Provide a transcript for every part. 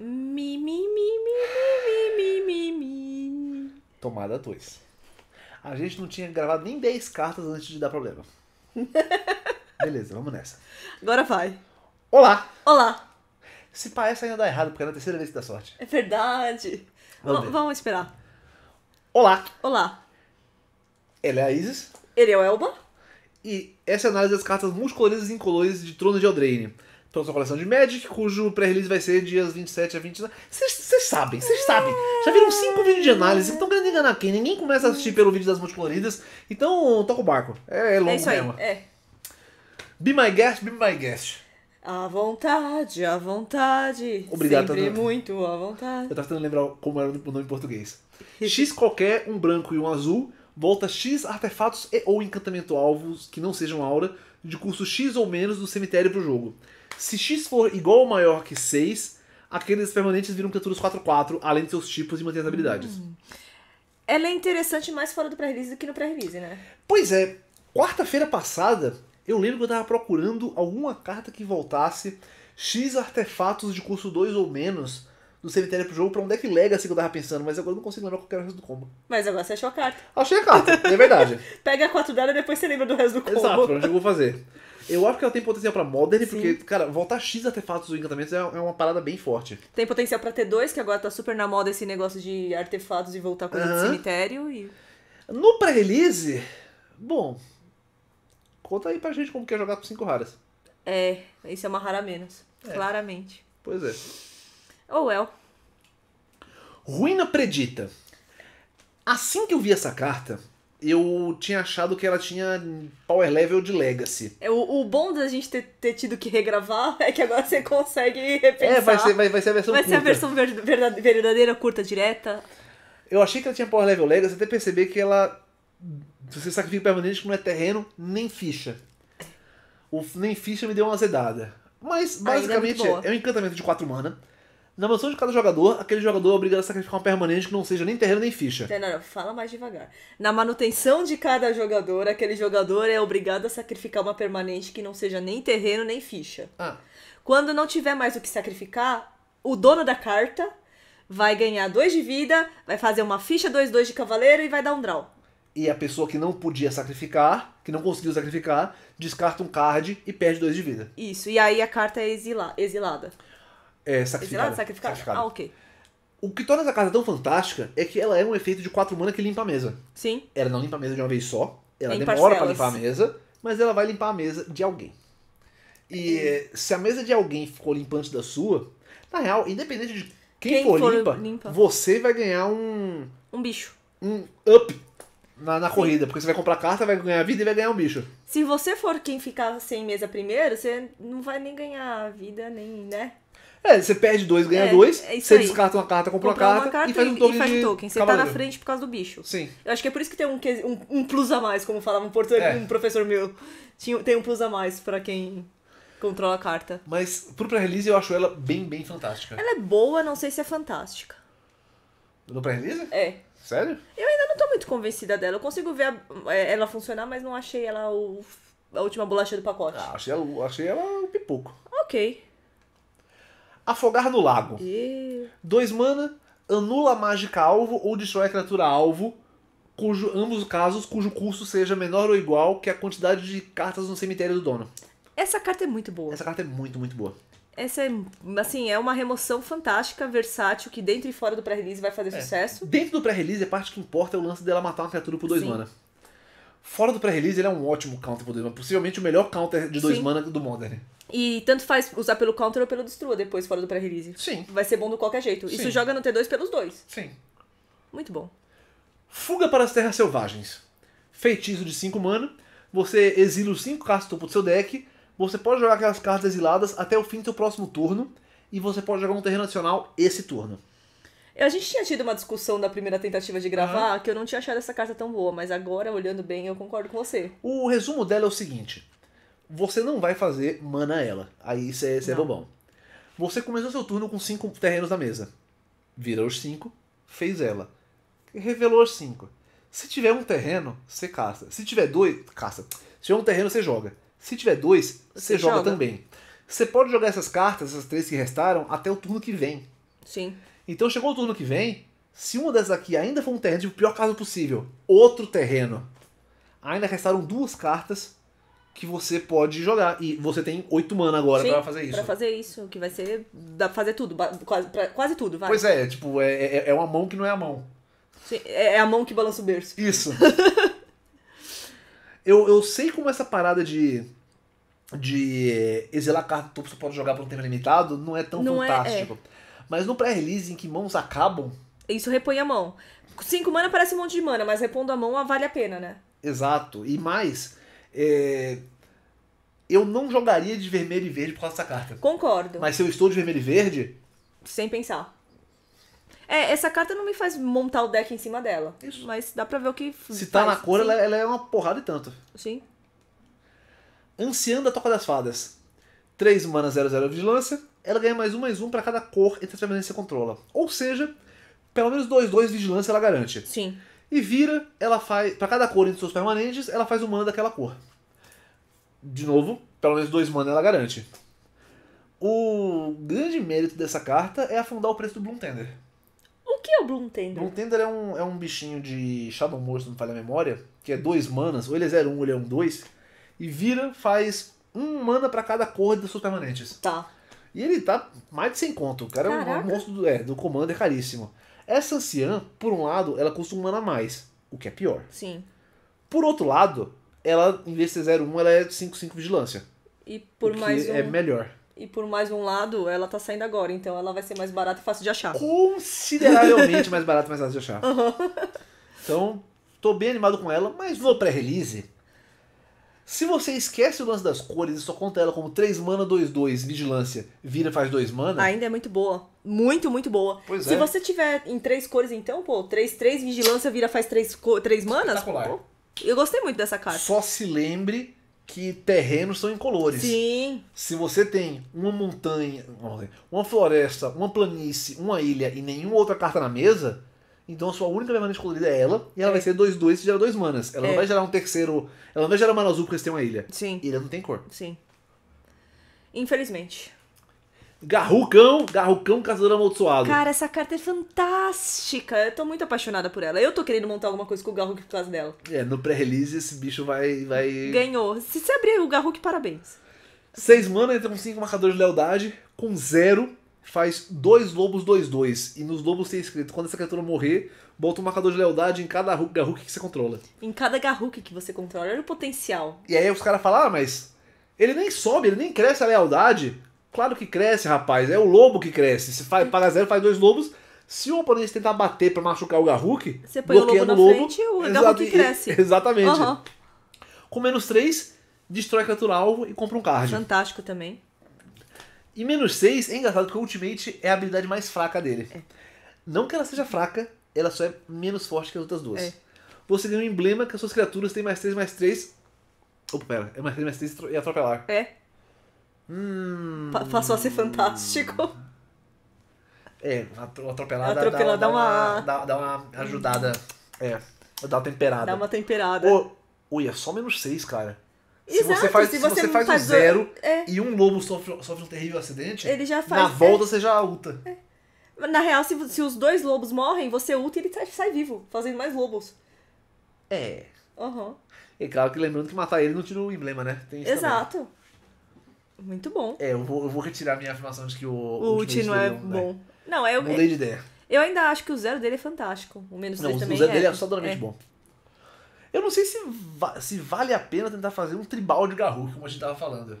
Mi, mi, mi, mi, mi, mi, mi, mi. Tomada 2. A gente não tinha gravado nem 10 cartas antes de dar problema. Beleza, vamos nessa. Agora vai. Olá! Olá! Se parece ainda dá errado, porque é a terceira vez que dá sorte. É verdade. Vamos, ver. vamos esperar. Olá! Olá! Ela é a Isis. Ele é o Elba. E essa é a análise das cartas multicoloridas e incolores de Trono de Eldraine pela sua coleção de Magic, cujo pré-release vai ser dias 27 a 29. Vocês sabem, vocês sabem. Já viram cinco vídeos de análise, então querendo enganar quem? Ninguém começa a assistir pelo vídeo das multicoloridas, então toca o barco. É, é longo é isso mesmo. Aí, é. Be my guest, be my guest. À vontade, à vontade. Obrigado, Sempre muito à vontade. Eu tava tentando lembrar como era o nome em português. X qualquer, um branco e um azul, volta X artefatos e ou encantamento alvos que não sejam aura, de custo X ou menos do cemitério pro jogo. Se x for igual ou maior que 6, aqueles permanentes viram criaturas 4-4, além de seus tipos e manter as habilidades. Hum. Ela é interessante mais fora do pré-release do que no pré-release, né? Pois é. Quarta-feira passada, eu lembro que eu tava procurando alguma carta que voltasse X artefatos de custo 2 ou menos do cemitério pro jogo pra um deck Legacy que eu tava pensando, mas agora eu não consigo lembrar qual era o resto do combo. Mas agora você achou a carta. Achei a carta, é verdade. Pega a 4 dela e depois você lembra do resto do combo. Exato, onde eu vou fazer. Eu acho que ela tem potencial pra Modern, Sim. porque, cara, voltar X artefatos do encantamentos é, é, uma parada bem forte. Tem potencial pra T dois, que agora tá super na moda esse negócio de artefatos e voltar coisa o cemitério. E... No pré-release, bom. Conta aí pra gente como que é jogar com cinco raras. É, isso é uma rara menos. É. Claramente. Pois é. Oh well. Ruína predita. Assim que eu vi essa carta, eu tinha achado que ela tinha power level de Legacy. É, o, o bom da gente ter, ter, tido que regravar é que agora você consegue repensar. É, vai ser, vai, vai ser a versão vai curta. Vai ser a versão verdadeira, curta, direta. Eu achei que ela tinha power level Legacy até perceber que ela... Você sacrifica permanente que não é terreno nem ficha. O nem ficha me deu uma azedada. Mas, é basicamente, é, é um encantamento de 4 mana na mansão de cada jogador, aquele jogador é obrigado a sacrificar uma permanente que não seja nem terreno nem ficha. Não, não, fala mais devagar. Na manutenção de cada jogador, aquele jogador é obrigado a sacrificar uma permanente que não seja nem terreno nem ficha. Ah. Quando não tiver mais o que sacrificar, o dono da carta vai ganhar 2 de vida, vai fazer uma ficha 2-2 de cavaleiro e vai dar um draw. E a pessoa que não podia sacrificar, que não conseguiu sacrificar, descarta um card e perde 2 de vida. Isso, e aí a carta é exila exilada. É, sacrificada. Exilada, sacrificada. sacrificada. Ah, ok. O que torna essa casa tão fantástica é que ela é um efeito de 4 mana que limpa a mesa. Sim. Ela não limpa a mesa de uma vez só, ela em demora parcelas. pra limpar a mesa, mas ela vai limpar a mesa de alguém. E é. se a mesa de alguém ficou limpante da sua, na real, independente de quem, quem for, for limpa, limpa, você vai ganhar um. Um bicho. Um up na, na corrida, porque você vai comprar carta, vai ganhar vida e vai ganhar um bicho. Se você for quem ficar sem mesa primeiro, você não vai nem ganhar vida, nem, né? É, você perde dois, ganha é, dois, é você aí. descarta uma carta, compra, uma, carta, uma, carta, e faz um token. E faz um token. Você cavaleiro. tá na frente por causa do bicho. Sim. Eu acho que é por isso que tem um, um, um plus a mais, como falava um, português, é. um professor meu. Tinha, tem um plus a mais pra quem controla a carta. Mas pro pré-release eu acho ela bem, bem fantástica. Ela é boa, não sei se é fantástica. No pré-release? É. Sério? Eu ainda não tô muito convencida dela. Eu consigo ver a, é, ela funcionar, mas não achei ela o, a última bolacha do pacote. Ah, achei ela, achei ela um pipoco. Ok. Afogar no lago. E... Dois mana, anula a mágica alvo ou destrói a criatura alvo, cujo, ambos os casos, cujo curso seja menor ou igual que a quantidade de cartas no cemitério do dono. Essa carta é muito boa. Essa carta é muito, muito boa. Essa é, assim, é uma remoção fantástica, versátil, que dentro e fora do pré-release vai fazer é. sucesso. Dentro do pré-release, a parte que importa é o lance dela matar uma criatura por dois Sim. mana. Fora do pré-release, ele é um ótimo counter por dois mana. Possivelmente o melhor counter de dois Sim. mana do Modern. E tanto faz usar pelo counter ou pelo destrua depois, fora do pré-release. Sim. Vai ser bom de qualquer jeito. Sim. Isso joga no T2 pelos dois. Sim. Muito bom. Fuga para as Terras Selvagens. Feitiço de 5 mana. Você exila os 5 cartas do topo do seu deck. Você pode jogar aquelas cartas exiladas até o fim do seu próximo turno. E você pode jogar um terreno nacional esse turno. A gente tinha tido uma discussão na primeira tentativa de gravar que eu não tinha achado essa carta tão boa, mas agora, olhando bem, eu concordo com você. O resumo dela é o seguinte: você não vai fazer mana ela. Aí você é bobão. Você começou seu turno com cinco terrenos na mesa. virou os cinco, fez ela. Revelou os cinco. Se tiver um terreno, você caça. Se tiver dois, caça. Se tiver um terreno, você joga. Se tiver dois, você, joga, joga também. Você pode jogar essas cartas, essas três que restaram, até o turno que vem. Sim. Então chegou o turno que vem, se uma dessas aqui ainda for um terreno, tipo, o pior caso possível, outro terreno. Ainda restaram duas cartas, que você pode jogar. E você tem oito mana agora para pra fazer isso. Pra fazer isso, que vai ser. Dá pra fazer tudo, quase, pra, quase tudo, vai. Pois é, tipo, é, é, é uma mão que não é a mão. Sim, é, é a mão que balança o berço. Isso. eu, eu sei como essa parada de. De eh, exilar carta que você pode jogar por um tempo limitado não é tão não é, é. fantástico. É, mas no pré-release em que mãos acabam. Isso repõe a mão. Cinco mana parece um monte de mana, mas repondo a mão vale a pena, né? Exato. E mais, é, eu não jogaria de vermelho e verde por causa dessa carta. Concordo. Mas se eu estou de vermelho e verde. Sem pensar. É, essa carta não me faz montar o deck em cima dela. Isso. Mas dá pra ver o que. Se tá faz. tá na cor, ela, ela, é uma porrada e tanto. Sim. Anciã da Toca das Fadas. 3 mana 00 Vigilância. Ela ganha mais um, mais um para cada cor entre as permanências que você controla. Ou seja, pelo menos 2, 2 Vigilância ela garante. Sim. E vira, ela faz. para cada cor entre seus permanentes, ela faz um mana daquela cor. De novo, pelo menos dois mana ela garante. O grande mérito dessa carta é afundar o preço do Bloom Tender. O que é o Bloom Tender? Bloom Tender é um, é um bichinho de Shadow Monster, não falha a memória, que é dois manas, ou ele é 01 ou ele é 1, 2, e vira, faz um mana para cada cor dos seus permanentes. Tá. E ele tá mais de 100 conto. O cara Caraca. é um monstro do, é, do Commander caríssimo. Essa anciã, por um lado, ela custa um mana a mais, o que é pior. Sim. Por outro lado, ela, em vez de ser 01, ela é 5-5 vigilância. E por mais é um... é melhor. E por mais um lado, ela tá saindo agora, então ela vai ser mais barata e fácil de achar. Consideravelmente mais barata e mais fácil de achar. Uhum. Então, tô bem animado com ela, mas no pré-release, se você esquece o lance das cores e só conta ela como 3 mana, 2, 2, vigilância, vira faz 2 mana. Ainda é muito boa. Muito, muito boa. Pois Se é. você tiver em três cores, então, pô, 3-3, vigilância vira faz três, três manas. Pô, eu gostei muito dessa carta. Só se lembre que terrenos são incolores. Sim. Se você tem uma montanha, uma floresta, uma planície, uma ilha e nenhuma outra carta na mesa, então a sua única permanente colorida é ela, e ela é. vai ser 2-2 e gera 2 manas. Ela é. não vai gerar um terceiro. Ela não vai gerar mana azul porque você tem uma ilha. Sim. Ilha não tem cor. Sim. Infelizmente. Garrucão, Garrucão Caçador Amaldiçoado. Cara, essa carta é fantástica. Eu tô muito apaixonada por ela. Eu tô querendo montar alguma coisa com o Garruk por causa dela. É, no pré-release esse bicho vai, vai. Ganhou. Se você abrir o Garruk, parabéns. Seis mana, entra com cinco marcadores de lealdade. Com zero, faz dois lobos, dois, dois. E nos lobos tem escrito: quando essa criatura morrer, bota um marcador de lealdade em cada Garruk que você controla. Em cada Garruk que você controla. Olha o potencial. E aí os caras falam: ah, mas ele nem sobe, ele nem cresce a lealdade. Claro que cresce, rapaz. É o lobo que cresce. Se faz, paga zero, faz dois lobos. Se o oponente tentar bater para machucar o Garruk, você põe o lobo na lobo, frente e o Garruk cresce. Exatamente. Uhum. Com menos 3, destrói a criatura alvo e compra um card. Fantástico também. E menos 6 é engraçado porque o Ultimate é a habilidade mais fraca dele. É. Não que ela seja fraca, ela só é menos forte que as outras duas. É. Você ganha um emblema que as suas criaturas têm mais 3, mais 3. Opa, pera, é mais 3, mais 3 e atropelar. É. Hum. Passou a ser hum. fantástico. É, atropelada, atropelada dá, uma, dá, uma, dá, uma ajudada. É, dá uma temperada. Dá uma temperada. Ô, ui, é só menos 6, cara. Exato, se você faz, se você, se você faz, faz o zero é. e um lobo sofre, sofre um terrível acidente, ele já faz, na volta é. você já ulta. É. Na real, se, se os dois lobos morrem, você ulta e ele sai, sai vivo, fazendo mais lobos. É. Uhum. E claro que lembrando que matar ele não tira o emblema, né? Exato. Também. Muito bom. É, eu vou, eu vou retirar minha afirmação de que o, o último, é não é dele, bom. Né? Não, eu. Mudei é, de ideia. Eu ainda acho que o zero dele é fantástico. O menos não, dois o também. O zero é, dele é absolutamente é. bom. Eu não sei se, va se vale a pena tentar fazer um tribal de Garruk, como a gente tava falando.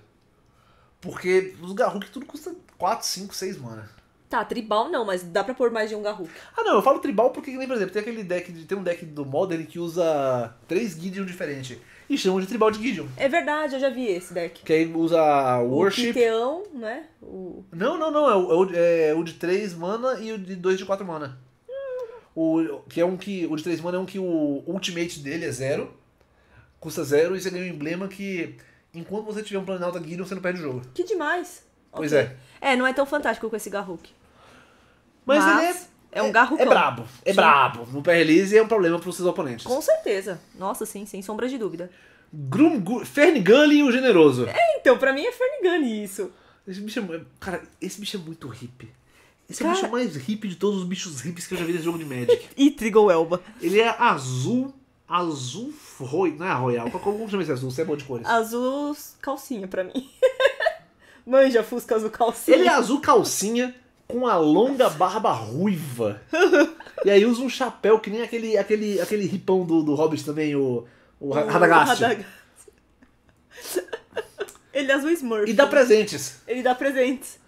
Porque os Garruk tudo custa 4, 5, 6 mana. Tá, tribal não, mas dá pra pôr mais de um Garruk. Ah, não, eu falo tribal porque, por exemplo, tem aquele deck, tem um deck do Modern que usa três Gideon diferentes e chamam de Tribal de Gideon. É verdade, eu já vi esse deck. Que aí usa Worship. O Piteão, né? O... Não, não, não. É o, é, o é de 3 mana e o de 2 de 4 mana. O, que é um que, o de 3 mana é um que o ultimate dele é zero. Custa zero e você ganha um emblema que, enquanto você tiver um Planalto Gideon, você não perde o jogo. Que demais. Pois okay. é. É, não é tão fantástico com esse Garruk. Mas, Mas ele é é um garro É brabo, é sim. brabo. No pé release é um problema para os seus oponentes. Com certeza. Nossa, sim, sem sombra de dúvida. Grum, e o Generoso. É, então, pra mim é Fernigani isso. Esse bicho é, cara, esse bicho é muito hippie. Esse cara... é o bicho mais hippie de todos os bichos hippies que eu já vi nesse jogo de Magic. e Trigon Elba. Ele é azul, azul roi, não é royal. Como chama esse azul? Você é bom de cores. Azul calcinha pra mim. Manja, fusca azul calcinha. Ele é azul calcinha com a longa barba ruiva. e aí usa um chapéu que nem aquele aquele aquele ripão do, do Hobbit também, o, o, o Radagast. Ele é azul Smurf. E dá presentes. Ele dá presentes.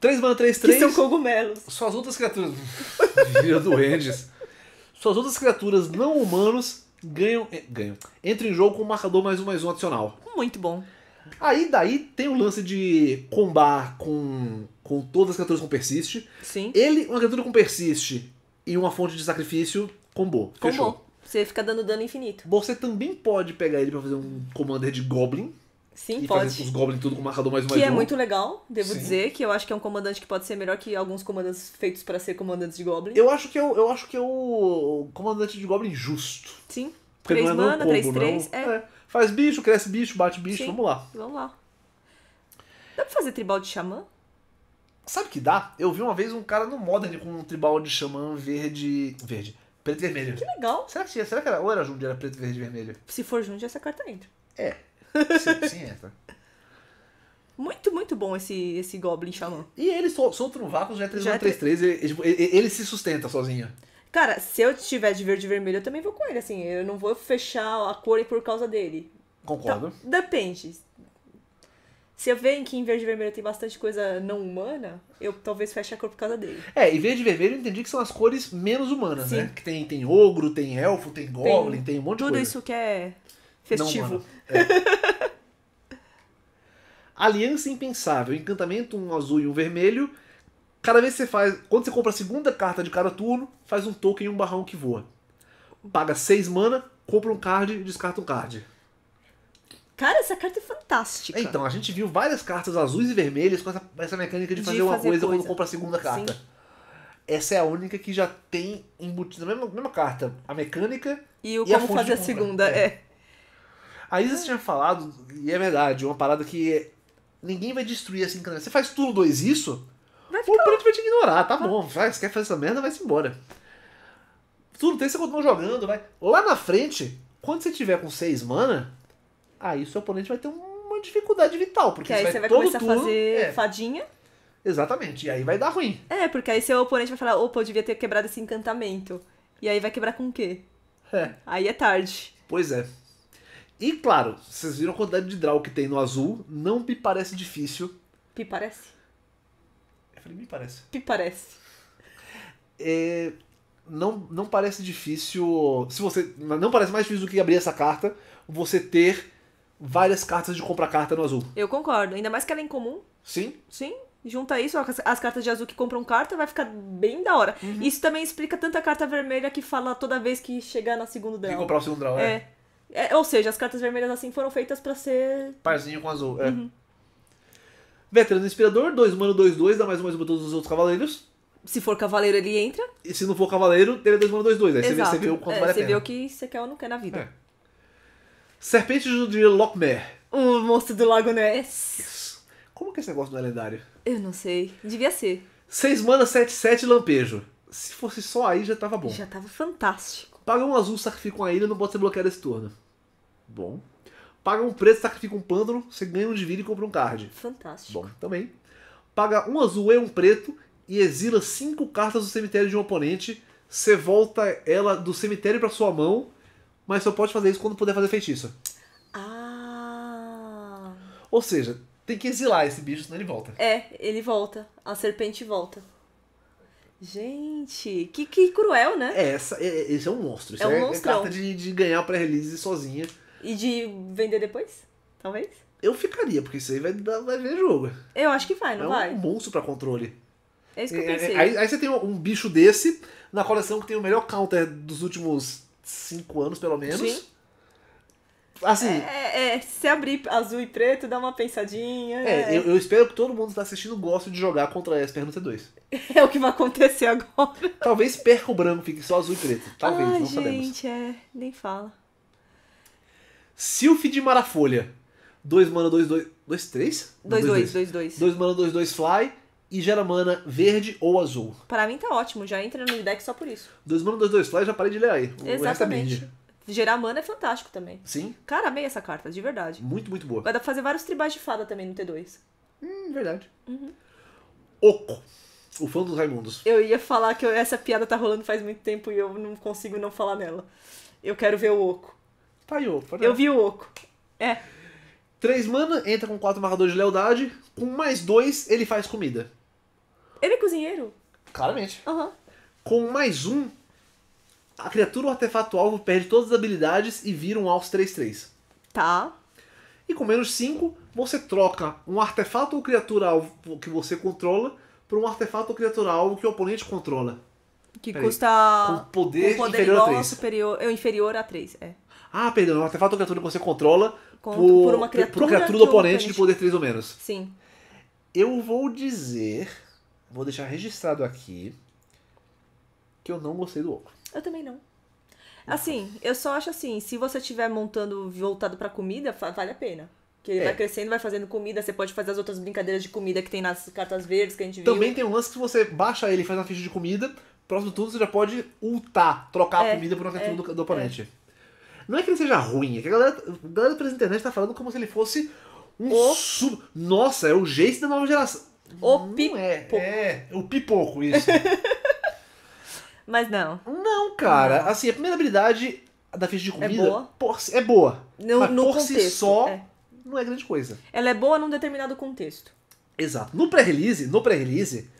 3 mana 3, 3. Que são cogumelos. Suas outras criaturas. Vira duendes. Suas outras criaturas não humanos ganham. Eh, ganham. Entram em jogo com o marcador mais um mais um adicional. Muito bom. Aí daí tem o lance de combar com, com todas as criaturas com persiste. Sim. Ele, uma criatura com persiste e uma fonte de sacrifício, combou. Combou. Fechou. Você fica dando dano infinito. Você também pode pegar ele para fazer um commander de Goblin. Sim, e pode. Fazer os Goblin tudo com marcador mais que mais Que é muito legal, devo Sim. dizer, que eu acho que é um comandante que pode ser melhor que alguns comandantes feitos para ser comandantes de Goblin. Eu acho que é o, eu acho que é o comandante de Goblin justo. Sim. Porque 3 é é mana, 3, 3. É, é. é. Faz bicho, cresce bicho, bate bicho, Sim. vamos lá. Vamos lá. Dá pra fazer tribal de xamã? Sabe que dá? Eu vi uma vez um cara no Modern com um tribal de xamã verde. Verde. Preto e vermelho. Que legal. Será que, será que era, ou era Jundi, era preto, verde e vermelho? Se for Jundi, essa carta entra. É. Sim, sim entra. Muito, muito bom esse, esse Goblin Xamã. E ele solta um vácuo, já é 3 já é 3... ele, ele, ele se sustenta sozinho. Cara, se eu tiver de verde e vermelho, eu também vou com ele, assim. Eu não vou fechar a cor por causa dele. Concordo. Tá, depende. Se eu ver que em verde e vermelho tem bastante coisa não humana, eu talvez feche a cor por causa dele. É, e verde e vermelho eu entendi que são as cores menos humanas, Sim. né? Que tem, tem ogro, tem elfo, tem goblin, tem, tem um monte de coisa. Tudo isso que é festivo. Não, é. Aliança Impensável, encantamento, um azul e um vermelho. Cada vez que você faz. Quando você compra a segunda carta de cada turno, faz um token e um barrão que voa. Paga 6 mana, compra um card e descarta um card. Cara, essa carta é fantástica. É, então, a gente viu várias cartas azuis e vermelhas com essa, essa mecânica de, de fazer, fazer, uma coisa, coisa, quando compra a segunda carta. Sim. Essa é a única que já tem embutida na mesma, mesma carta. A mecânica e o e como a fazer a segunda, é. é. A Isa tinha falado, e é verdade, uma parada que ninguém vai destruir assim. Você faz turno 2 isso, Vai ficar... O oponente vai te ignorar, tá bom. Vai, você quer fazer essa merda, vai-se embora. Tudo tem, você continua jogando, vai. Lá na frente, quando você tiver com 6 mana, aí o seu oponente vai ter uma dificuldade vital. Porque que aí você vai, todo começar tudo, a fazer é. fadinha. Exatamente, e aí vai dar ruim. É, porque aí seu oponente vai falar, opa, eu devia ter quebrado esse encantamento. E aí vai quebrar com o quê? É. Aí é tarde. Pois é. E claro, vocês viram a quantidade de draw que tem no azul, não me parece difícil. Me parece? Falei, me parece. Me parece. É, não, não parece difícil. Se você. Não parece mais difícil do que abrir essa carta, você ter várias cartas de comprar carta no azul. Eu concordo. Ainda mais que ela é incomum. Sim. Sim. Junta isso, as cartas de azul que compram carta, vai ficar bem da hora. Uhum. Isso também explica tanta carta vermelha que fala toda vez que chegar na segunda Tem Que comprar o segundo draw, é. é. é ou seja, as cartas vermelhas assim foram feitas para ser. Parzinho com azul, é. Uhum. Veterano Inspirador, 2 mana, 2, 2, dá mais um, mais um pra todos os outros cavaleiros. Se for cavaleiro, ele entra. E se não for cavaleiro, teria 2 mana, 2, 2. Aí você vê, você vê o quanto é, vale a pena. Você vê o que você quer ou não quer na vida. É. Serpente de Lochmer. O monstro do Lago Ness. Né? Isso. Como que é esse negócio não é lendário? Eu não sei. Devia ser. 6 mana, 7, 7, lampejo. Se fosse só aí, já tava bom. Já tava fantástico. Paga um azul, sacrifica uma ilha, não pode ser bloqueado esse turno. Bom. Paga um preto, sacrifica um pândano, você ganha um divino e compra um card. Fantástico. Bom, também. Paga um azul e um preto e exila cinco cartas do cemitério de um oponente. Você volta ela do cemitério para sua mão, mas só pode fazer isso quando puder fazer feitiço. Ah. Ou seja, tem que exilar esse bicho, senão ele volta. É, ele volta. A serpente volta. Gente, que, que cruel, né? É, essa, é, esse é um monstro. é, um é carta de, de ganhar pré-release sozinha. E de vender depois? Talvez? Eu ficaria, porque isso aí vai, vai ver jogo. Eu acho que vai, não é vai? É um monstro pra controle. É isso que eu é, é, pensei. Aí, aí você tem um bicho desse na coleção que tem o melhor counter dos últimos 5 anos, pelo menos. Sim. Assim. É, é, é, se abrir azul e preto, dá uma pensadinha. É, é. Eu, eu, espero que todo mundo que está assistindo goste de jogar contra a Esper no T2. É o que vai acontecer agora. Talvez perca o branco, fique só azul e preto. Talvez, ah, não gente, sabemos. Gente, é, nem fala. Sylph de Marafolha. 2 mana 2, 2. 2, 3? 2, 2, 2, 2. 2 mana 2, 2 fly e gera mana verde ou azul. Pra mim tá ótimo, já entra no deck só por isso. 2 mana 2, 2 fly, já parei de ler aí. É Exatamente. Gerar mana é fantástico também. Sim. Cara, amei essa carta, de verdade. Muito, muito boa. Vai dar pra fazer vários tribais de fada também no T2. Hum, verdade. Uhum. Oco. O fã dos Raimundos. Eu ia falar que eu, essa piada tá rolando faz muito tempo e eu não consigo não falar nela. Eu quero ver o Oco. Eu vi o Oco. É. Três mana, entra com quatro marcadores de lealdade. Com mais dois ele faz comida. Ele é cozinheiro? Claramente. Aham. Com mais um, a criatura ou artefato alvo perde todas as habilidades e vira um alvo 3-3. Tá. E com menos cinco você troca um artefato ou criatura alvo que você controla por um artefato ou criatura alvo que o oponente controla. Que Peraí. custa. Com poder, com poder inferior igual a 3. Superior, é, inferior a 3, é. Ah, perdão, é um artefato da criatura que você controla por, por, uma criatura, por criatura do é oponente de poder 3 ou menos. Sim. Eu vou dizer, vou deixar registrado aqui, que eu não gostei do oco. Eu também não. Assim, eu só acho assim, se você estiver montando voltado para comida, vale a pena. Que ele é. vai crescendo, vai fazendo comida, você pode fazer as outras brincadeiras de comida que tem nas cartas verdes que a gente viu. Também tem um lance que você baixa ele e faz uma ficha de comida, próximo turno você já pode ultar, trocar é, a comida por uma criatura é, do, do oponente. É. Não é que ele seja ruim, é que a galera, a galera pela internet tá falando como se ele fosse um o... sub. Nossa, é o Jace da nova geração. O não pipoco. É, é, o pipoco, isso. Mas não. Não, cara. Não. Assim, a primeira habilidade da ficha de comida é boa. Por, é boa. No, mas no por contexto, si só, é. não é grande coisa. Ela é boa num determinado contexto. Exato. No pré-release, no pré-release,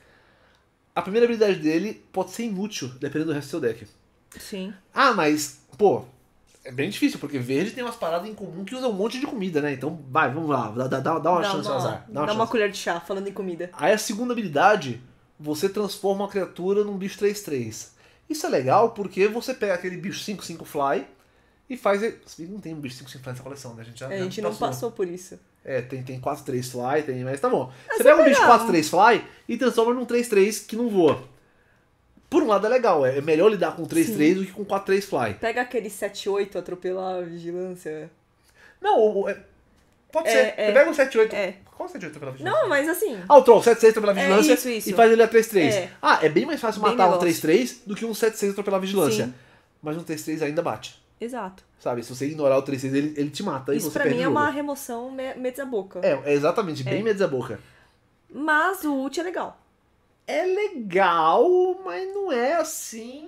a primeira habilidade dele pode ser inútil, dependendo do resto do seu deck. Sim. Ah, mas, pô, é bem difícil, porque verde tem umas paradas em comum que usam um monte de comida, né? Então, vai, vamos lá, dá, dá, dá uma dá chance uma, ao azar. Dá, uma, chance. uma, colher de chá, falando em comida. Aí a segunda habilidade, você transforma uma criatura num bicho 3-3. Isso é legal porque você pega aquele bicho 5-5 fly e faz. Se não tem um bicho 5-5 fly nessa coleção, né? A gente, já, é, a gente não passou. por isso. É, tem, tem 4-3 fly, tem, mas tá bom. Mas você pega é um bicho 4-3 fly e transforma num 3-3 que não voa. Por um lado é legal, é melhor lidar com 3-3 do que com 4-3 fly. Pega aquele 7-8, atropelar a vigilância. Não, é, pode é, ser. É, pega um 7-8. É. Qual 7-8 atropelar a vigilância? Não, mas assim. Ah, o Troll, 7-6 atropelar a é, vigilância isso, isso. e faz ele a 3-3. É. Ah, é bem mais fácil bem matar um 3-3 do que um 7-6 atropelar a vigilância. Sim. Mas um 3-3 ainda bate. Exato. Sabe, se você ignorar o 3-6, ele, ele te mata. Isso e você pra mim é uma remoção me, medes a boca. É, é exatamente, bem é. medes a boca. Mas o ult é legal é legal, mas não é assim.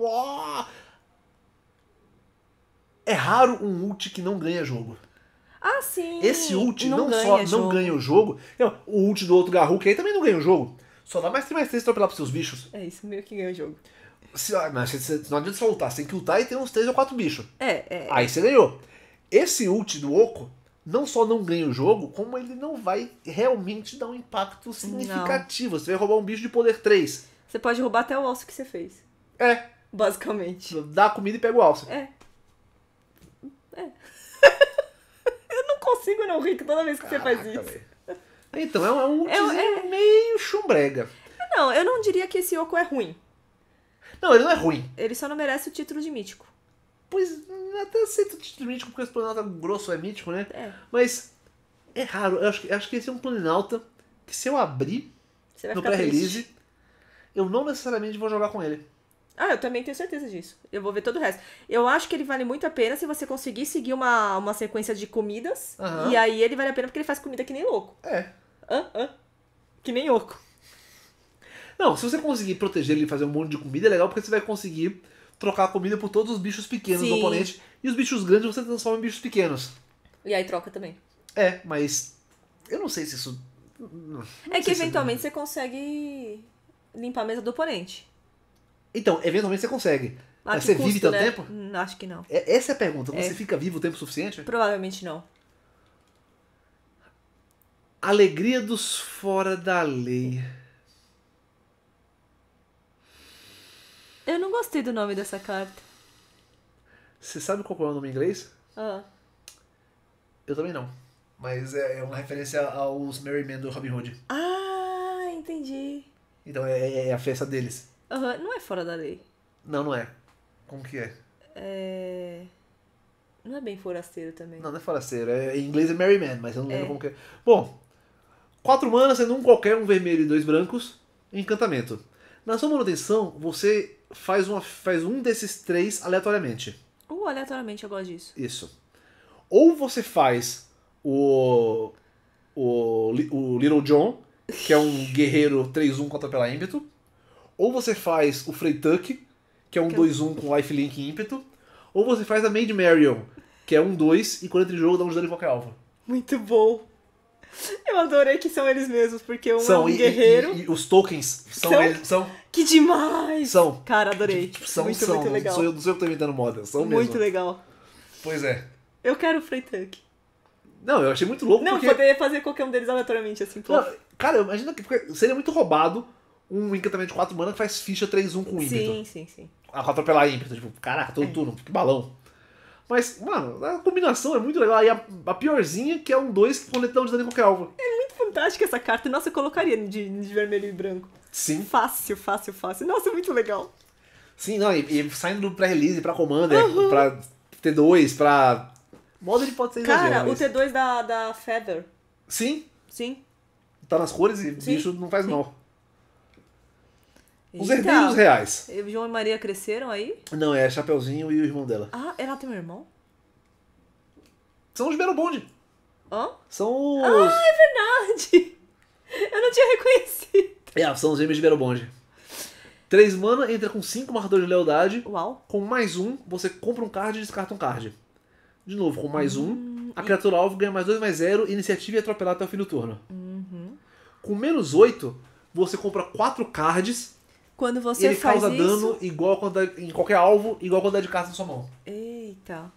Uau. É raro um ult que não ganha jogo. Ah, sim. Esse ult não, não só jogo. não ganha o jogo, o ult do outro Garru que aí também não ganha o jogo. Só dá mais 3 mais 3 atropelar pros seus bichos. É isso meio que ganha o jogo. Se, ah, mas você, não adianta só lutar, você tem que lutar e tem uns 3 ou 4 bichos. É, é. Aí você ganhou. Esse ult do Oco não só não ganha o jogo, como ele não vai realmente dar um impacto significativo. Não. Você vai roubar um bicho de poder 3. Você pode roubar até o alce que você fez. É. Basicamente. Dá a comida e pega o alce. É. É. Eu não consigo não, Rick, toda vez que Caraca, você ah, faz isso. Véio. Então, é um é, é, é, meio chumbrega. Não, eu não diria que esse oco é ruim. Não, ele não é ruim. Ele só não merece o título de mítico. Pois, até aceito o título mítico, porque esse planalto é grosso é mítico, né? É. Mas é raro. Eu acho, acho que esse é um planalta que se eu abrir no pré-release, eu não necessariamente vou jogar com ele. Ah, eu também tenho certeza disso. Eu vou ver todo o resto. Eu acho que ele vale muito a pena se você conseguir seguir uma, uma sequência de comidas. Uhum. E aí ele vale a pena porque ele faz comida que nem louco. É. Ah, ah, que nem oco. Não, se você conseguir proteger ele e fazer um monte de comida, é legal porque você vai conseguir trocar a comida por todos os bichos pequenos Sim. do oponente. E os bichos grandes você transforma em bichos pequenos. E aí troca também. É, mas eu não sei se isso. Não é que é eventualmente se... você consegue limpar a mesa do oponente. Então, eventualmente você consegue. Ah, mas você custo, vive tanto né? tempo? Hum, acho que não. É, essa é a pergunta. É. Você fica vivo o tempo suficiente? Provavelmente não. Alegria dos fora da lei. Eu não gostei do nome dessa carta. Você sabe qual é o nome em inglês? Ah. Eu também não. Mas é, é uma referência aos Men do Robin Hood. Ah, entendi. Então é, é, é a festa deles. Uhum. Não é fora da lei. Não, não é. Como que é? É. Não é bem forasteiro também. Não, não é forasteiro. É, em inglês é Men, mas eu não lembro é. como que é. Bom, quatro manas sendo um qualquer, um vermelho e dois brancos. Encantamento. Na sua manutenção, você faz, uma, faz um desses três aleatoriamente. Uh, aleatoriamente, eu gosto disso. Isso. Ou você faz o. O, o Little John, que é um guerreiro 3-1 contra pela ímpeto. Ou você faz o Freytuck, que é um 2-1 é com lifelink e ímpeto. Ou você faz a Maid Marion, que é um 2 e quando entra em jogo dá um dano em qualquer alvo. Muito bom. Eu adorei que são eles mesmos, porque um são, é um e, guerreiro. E, e, os tokens são, são, eles. São... Que demais! São. Cara, adorei. Tipo, são, muito, são. Muito legal. Sou eu, sou eu que tô inventando moda. São muito mesmo. Muito legal. Pois é. Eu quero o Frei Tank. Não, eu achei muito louco. Não, porque... poderia fazer qualquer um deles aleatoriamente, assim, cara Não, cara, imagina que seria muito roubado um encantamento de 4 mana que faz ficha 3-1 com ímpeto. Sim, sim, sim. Ah, atropelar ímpeto. Tipo, caraca, todo é. turno, que balão. Mas, mano, a combinação é muito legal. E a, a piorzinha, que é um 2 com letão de dano em qualquer alvo. É muito fantástica essa carta. Nossa, eu colocaria de, de vermelho e branco. Sim. Fácil, fácil, fácil. Nossa, é muito legal. Sim, não, e, e saindo do pré-release pra Commander, uhum. pra T2, pra. Modo de pode ser Cara, exagero, mas... o T2 da, da Feather. Sim. Sim. Tá nas cores e Sim. bicho não faz Sim. mal. Os Eita, herdeiros então, reais. João e Maria cresceram aí? Não, é Chapeuzinho e o irmão dela. Ah, ela tem um irmão? São os Belo Bonde. Hã? São ah, os... Ah, é verdade! Eu não tinha reconhecido. É, são os gêmeos de Belo Bonde. Três mana, entra com cinco marcadores de lealdade. Uau. Com mais um, você compra um card e descarta um card. De novo, com mais hum, um, a criatura e... alvo ganha mais dois mais zero, iniciativa e é atropelar até o fim do turno. Uhum. Com menos oito, você compra quatro cards quando você ele faz causa isso... dano igual é, em qualquer alvo, igual quando é de carta na sua mão. Eita.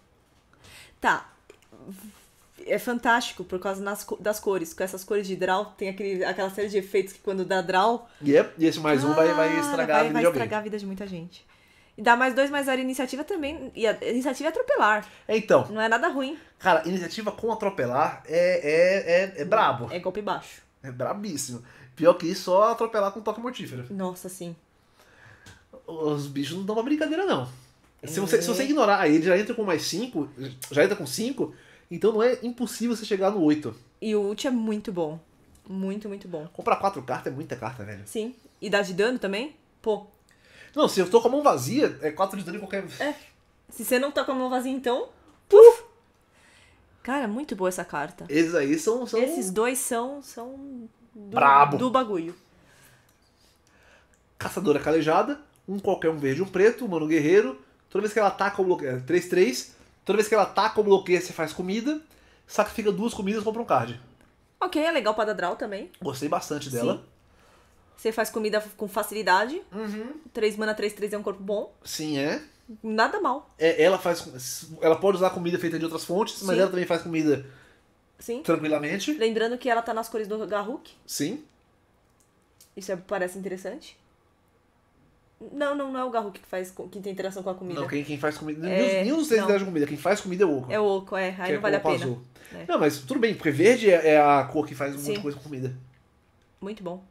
Tá. É fantástico por causa nas, das cores. Com essas cores de draw, tem aquele, aquela série de efeitos que quando dá draw. Yep, e esse mais um vai, vai ah, estragar vai, a vida vai de alguém. estragar a vida de muita gente. E dá mais dois, mas a iniciativa também. E a iniciativa é atropelar. Então. Não é nada ruim. Cara, iniciativa com atropelar é, é, é, é brabo. É golpe baixo. É brabíssimo. Pior que isso, só atropelar com toque mortífero. Nossa, sim os bichos não dão uma brincadeira, não. Se você, se você é. ignorar ele, já entra com mais 5, já entra com 5, então não é impossível você chegar no 8. E o ult é muito bom. Muito, muito bom. Comprar quatro cartas é muita carta, velho. Sim. E dá de dano também? Pô. Não, se eu tô com a mão vazia, é 4 de dano em qualquer. É. Se você não tá com a mão vazia, então. Puf! Cara, muito boa essa carta. Esses aí são. são... Esses dois são. são do, Brabo! Do bagulho. Caçadora calejada um qualquer, um verde um preto, mano guerreiro. Toda vez que ela ataca o bloqueio. 3-3. É, Toda vez que ela ataca o bloqueia, você faz comida. Sacrifica duas comidas e compra um card. Ok, é legal pra draw também. Gostei bastante dela. Sim. Você faz comida com facilidade. Uhum. 3 mana 3, 3 é um corpo bom. Sim, é. Nada mal. É, ela faz. Ela pode usar comida feita de outras fontes, mas Sim. ela também faz comida Sim. tranquilamente. Lembrando que ela tá nas cores do Garruk. Sim. Isso é, parece interessante. Não, não, não é o garro que faz que tem interação com a comida. Não, quem, quem faz comida. É... dos os três interagem com comida. Quem faz comida é o oco. É o oco, é. Aí não é vale a pena. Azul. É. Não, mas tudo bem, porque verde é, é a cor que faz Sim. muita coisa com comida. Muito bom.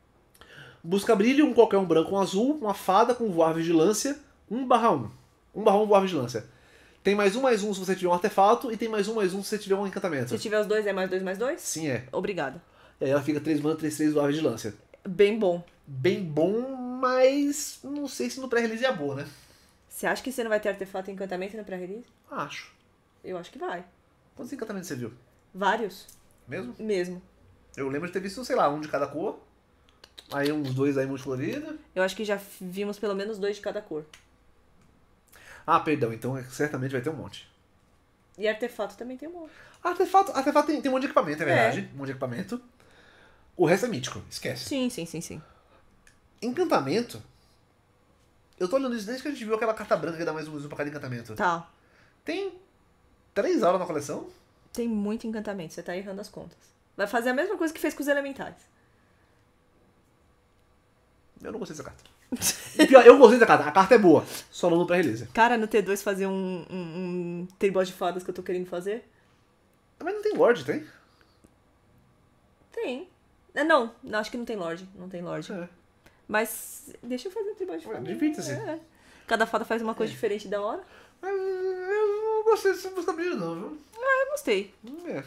Busca brilho, um qualquer um branco, um azul, uma fada com voar vigilância, 1 barra 1. 1 barra 1 voar vigilância. Tem mais um mais um se você tiver um artefato e tem mais um mais um se você tiver um encantamento. Se tiver os dois, é mais dois mais dois? Sim, é. Obrigada. E aí ela fica 3 mana, 3, 3 voar vigilância. Bem bom. Bem bom, mas não sei se no pré-release é boa, né? Você acha que você não vai ter artefato e encantamento no pré-release? Acho. Eu acho que vai. Quantos encantamentos você viu? Vários. Mesmo? Mesmo. Eu lembro de ter visto, sei lá, um de cada cor. Aí uns dois aí multicolorido. Eu acho que já vimos pelo menos dois de cada cor. Ah, perdão, então é certamente vai ter um monte. E artefato também tem um monte. Artefato, artefato tem, tem um monte de equipamento, é, é. verdade. É. Um monte de equipamento. O resto é mítico, esquece. Sim, sim, sim, sim. Encantamento. Eu tô olhando isso desde que a gente viu aquela carta branca que dá mais um uso pra cada encantamento. Tá. Tem três aulas na coleção? Tem muito encantamento, você tá errando as contas. Vai fazer a mesma coisa que fez com os elementais. Eu não gostei dessa carta. Pior, eu gostei dessa carta. A carta é boa. Só não pra release Cara, no T2 fazer um, um, um de fadas que eu tô querendo fazer? Mas não tem Lord, tem? Tem. É, não, não, acho que não tem Lorde. Não tem Lorde. É. Mas deixa eu fazer um trabalho de família. divirta assim. É. Cada fada faz uma coisa é. diferente da hora. eu não gostei desse música brilho, não, viu? Ah, eu gostei. É.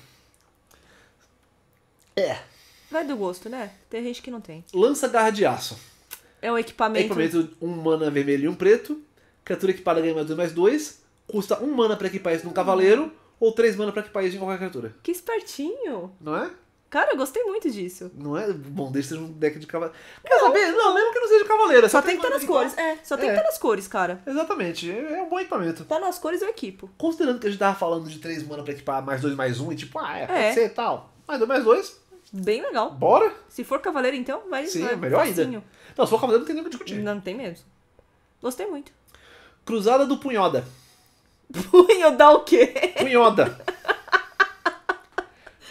É. Vai do gosto, né? Tem gente que não tem. Lança garra de aço. É um equipamento. Equipamento um mana vermelho e um preto. Criatura equipada ganha mais dois mais dois. Custa um mana pra equipar isso num cavaleiro. Ou três mana pra equipar isso em qualquer criatura. Que espertinho. Não é? Cara, eu gostei muito disso. Não é bom desde seja um deck de cavaleiro. Quer saber? Não, mesmo que não seja cavaleiro. É só, só tem que estar tá nas cores. É, só tem é. que tá estar nas cores, cara. Exatamente. É, é um bom equipamento. Tá nas cores eu equipo. Considerando que a gente tava falando de três mana pra equipar mais dois mais um, e tipo, ah, é, é. pode e tal. Mais dois, mais dois Bem legal. Bora? Se for cavaleiro, então, vai. Sim, vai, melhor facinho. ainda. Não, se for cavaleiro, não tem nem o que discutir. Não, não tem mesmo. Gostei muito. Cruzada do Punhoda. Punho o quê? Punhoda.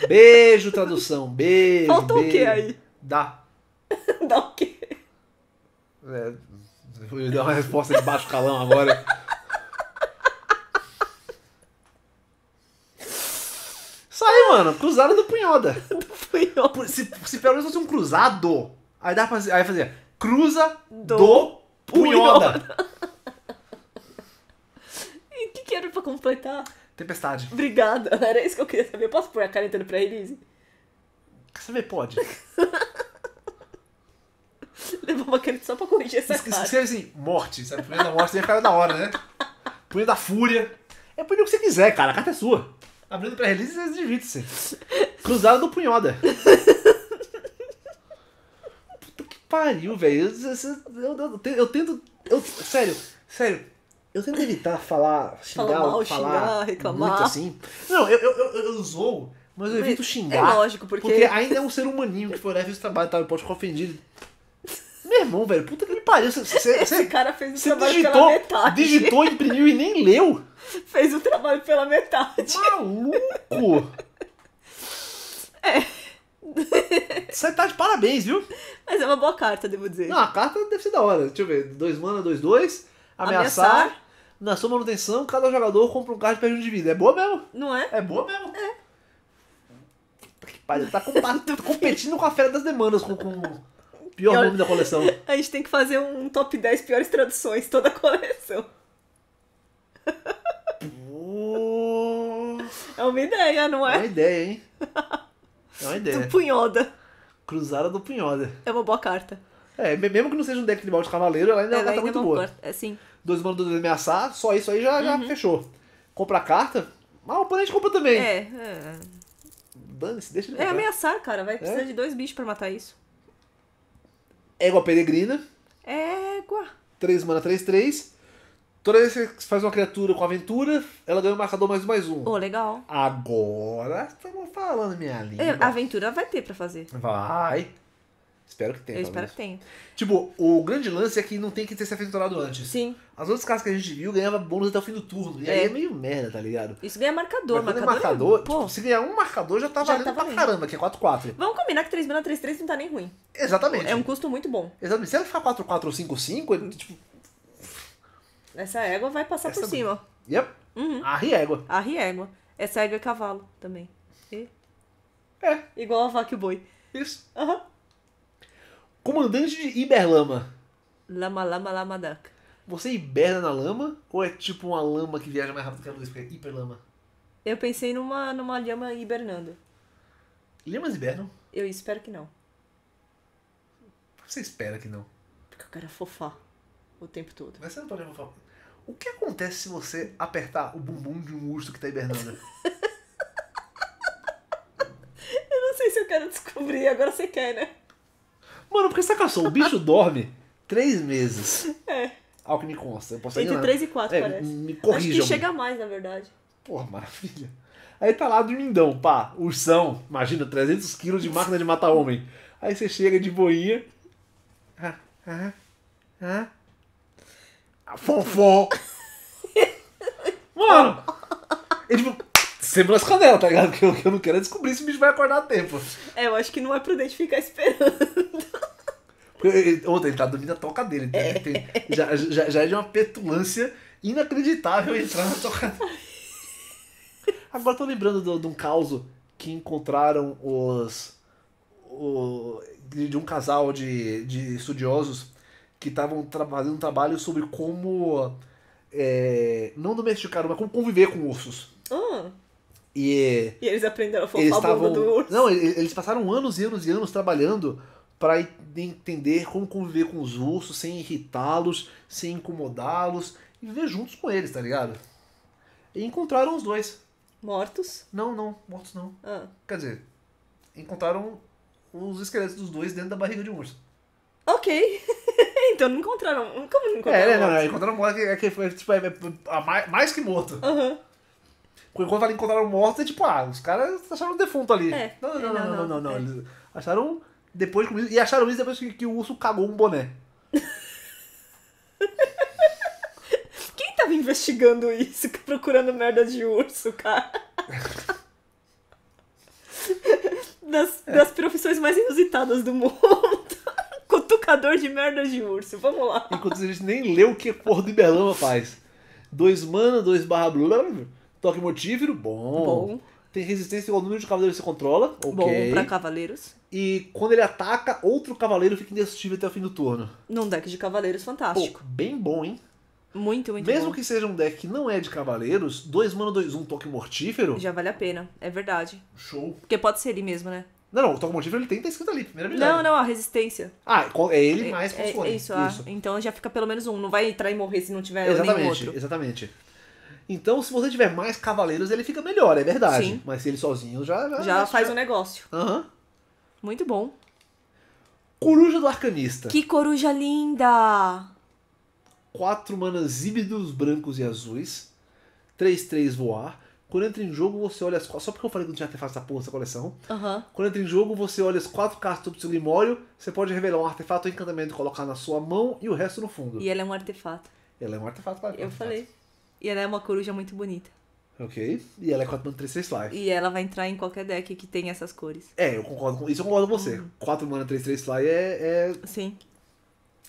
Beijo, tradução. Beijo. Falta beijo. o que aí? Dá. Dá o quê? É, eu dar uma resposta de baixo calão agora. Isso aí, mano. Cruzada do punhoda. do punhoda. Se, se pelo menos fosse um cruzado, aí dá pra aí fazer cruza do, do punhoda. punhoda. e o que, que era pra completar? Tempestade. Obrigada, era isso que eu queria saber. posso pôr a cara entrando pra release? Quer saber? Pode. Levou uma caneta só pra corrigir essa Esque cara. Escreve assim, morte, sabe? Punho da morte, seria a cara da hora, né? Punho da fúria. É punho o que você quiser, cara, a carta é sua. Abrindo pra release, você divide-se. Cruzada do punhoda. Puta que pariu, velho. Eu, eu, eu, eu tento... Eu, sério, sério. Eu tento evitar falar, xingar, falar, mal, falar xingar, reclamar. Muito assim. Não, eu, eu, eu, eu zoo, mas eu evito é xingar. É lógico, porque. Porque ainda é um ser humaninho que fornece esse trabalho, tá? Eu posso ficar ofendido. Meu irmão, velho, puta que me pariu. Cê, cê, Esse cara fez o trabalho digitou, pela metade. Digitou, imprimiu e nem leu. Fez o trabalho pela metade. Maluco! É. Você tá de parabéns, viu? Mas é uma boa carta, devo dizer. Não, a carta deve ser da hora. Deixa eu ver. Dois mana, dois, dois. Ameaçar. Ameaçar na sua manutenção, cada jogador compra um card e perde um de vida. É boa mesmo. Não é? É boa mesmo. É. Que tá, tá, competindo com a fera das demandas, com, com o pior, pior nome da coleção. A gente tem que fazer um top 10 piores traduções toda a coleção. É uma ideia, não é? É uma ideia, hein? É uma ideia. Do punhoda. Cruzada do punhoda. É uma boa carta. É, mesmo que não seja um deck de balde de cavaleiro, ela ainda é, uma carta é muito boa. Corta. É, sim dois mandos dois ameaçados, só isso aí já, uhum. já fechou. Compra a carta, mas ah, o oponente compra também. É, é. Dane-se, deixa ele É comprar. ameaçar, cara, vai precisar é. de dois bichos para matar isso. Égua peregrina. Égua. 3 mana, 3, 3. Toda vez que você faz uma criatura com aventura, ela ganha um marcador mais um, mais um. Oh, legal. Agora estamos falando, minha língua. É, aventura vai ter pra fazer. Vai. Espero que tenha. Eu espero menos. que tenha. Tipo, o grande lance é que não tem que ter se afetorado antes. Sim. As outras casas que a gente viu ganhava bônus até o fim do turno. E é. aí é meio merda, tá ligado? Isso ganha marcador, Mas marcador. É marcador é... tipo, Pô. se ganhar um marcador já tá já valendo tá valendo. pra caramba, que é 4x4. Vamos combinar que 3 mana 3-3 não tá nem ruim. Exatamente. É um custo muito bom. Exatamente. Se ela ficar 4-4 ou 5-5, tipo. Essa égua vai passar Essa por do... É cima. Yep. Uhum. A riégua. A riégua. Essa égua é cavalo também. E... É. Igual a vaca e o boi. Isso. Aham. Uhum. Comandante de Iberlama. Lama, lama, lama, duck. Você hiberna na lama? Ou é tipo uma lama que viaja mais rápido que a luz, porque é hiperlama? Eu pensei numa, numa lama hibernando. Lamas hibernam? Eu espero que não. Por que você espera que não? Porque eu quero é fofar o tempo todo. Mas você não pode fofar. O que acontece se você apertar o bumbum de um urso que tá hibernando? eu não sei se eu quero descobrir, agora você quer, né? Mano, porque saca só, o bicho dorme três meses. É. Ao que me consta. Eu posso Entre três e quatro, é, parece. Me corrijam. Acho que chega mais, na verdade. Porra, maravilha. Aí tá lá dormindão, pá, ursão, imagina, 300 quilos de máquina de matar homem. Aí você chega de boinha. Ah, ah, ah. Fofó. Mano! Ele tipo, sempre nas canelas, tá ligado? Que eu, que eu não quero é descobrir se o bicho vai acordar a tempo. É, eu acho que não é prudente ficar esperando. Porque, ontem ele tá dormindo na toca dele. Tem, é. Né? tem, já, já, já é de uma petulância inacreditável entrar na toca Agora tô lembrando de um caos que encontraram os. O, de um casal de, de estudiosos que estavam fazendo um trabalho sobre como. É, não domesticar, mas como conviver com ursos. Ah. E, e eles aprenderam a fofar eles estavam, do urso. Não, eles passaram anos e anos e anos trabalhando para entender como conviver com os ursos sem irritá-los, sem incomodá-los e viver juntos com eles, tá ligado? E encontraram os dois. Mortos? Não, não, mortos não. Ah. Quer dizer, encontraram os esqueletos dos dois dentro da barriga de um urso. Ok. então não encontraram. Como não é, encontraram? É, não, não, né, encontraram um é, que foi é, tipo, é, é, é, mais que morto. Uhum. Porque quando encontraram morto é tipo, ah, os caras acharam um defunto ali. É. Não, não, não, não, não, não, não. É. acharam depois isso E acharam isso depois que, que o urso cagou um boné. Quem tava investigando isso, procurando merda de urso, cara? Das, é. das profissões mais inusitadas do mundo. Cutucador de merda de urso, vamos lá. Enquanto a gente nem leu o que porra de Belama faz. Dois mana, dois barra blá, Toque mortífero, bom. Bom. Tem resistência igual ao número de cavaleiros que você controla. Okay. Bom pra cavaleiros. E quando ele ataca, outro cavaleiro fica indestrutível até o fim do turno. Num deck de cavaleiros fantástico. Pô, bem bom, hein? Muito, muito Mesmo bom. que seja um deck que não é de cavaleiros, 2 mana, 2, 1, um, toque mortífero. Já vale a pena, é verdade. Show. Porque pode ser ele mesmo, né? Não, não, o toque mortífero ele tem, tá escrito ali, primeira habilidade. Não, não, a resistência. Ah, é, é ele é, mais é, é, né? isso, isso. Ah, então já fica pelo menos um. Não vai entrar e morrer se não tiver exatamente, nenhum outro. Exatamente, exatamente. Então, se você tiver mais cavaleiros, ele fica melhor, é verdade. Sim. Mas se ele sozinho já. Já, já faz o um negócio. Aham. Uhum. Muito bom. Coruja do Arcanista. Que coruja linda! Quatro manas híbridos brancos e azuis. 3-3 voar. Quando entra em jogo, você olha as. Só porque eu falei que não tinha artefato da porra dessa coleção. Uhum. Quando entra em jogo, você olha as quatro cartas do seu limório. Você pode revelar um artefato ou encantamento e colocar na sua mão e o resto no fundo. E ela é um artefato. Ela é um artefato para Eu artefato. falei. E ela é uma coruja muito bonita. Ok. E ela é 4 mana 3, 3 fly. E ela vai entrar em qualquer deck que tem essas cores. É, eu concordo com isso. Eu concordo com você. Uhum. 4 mana 3, 3 fly é, é. Sim.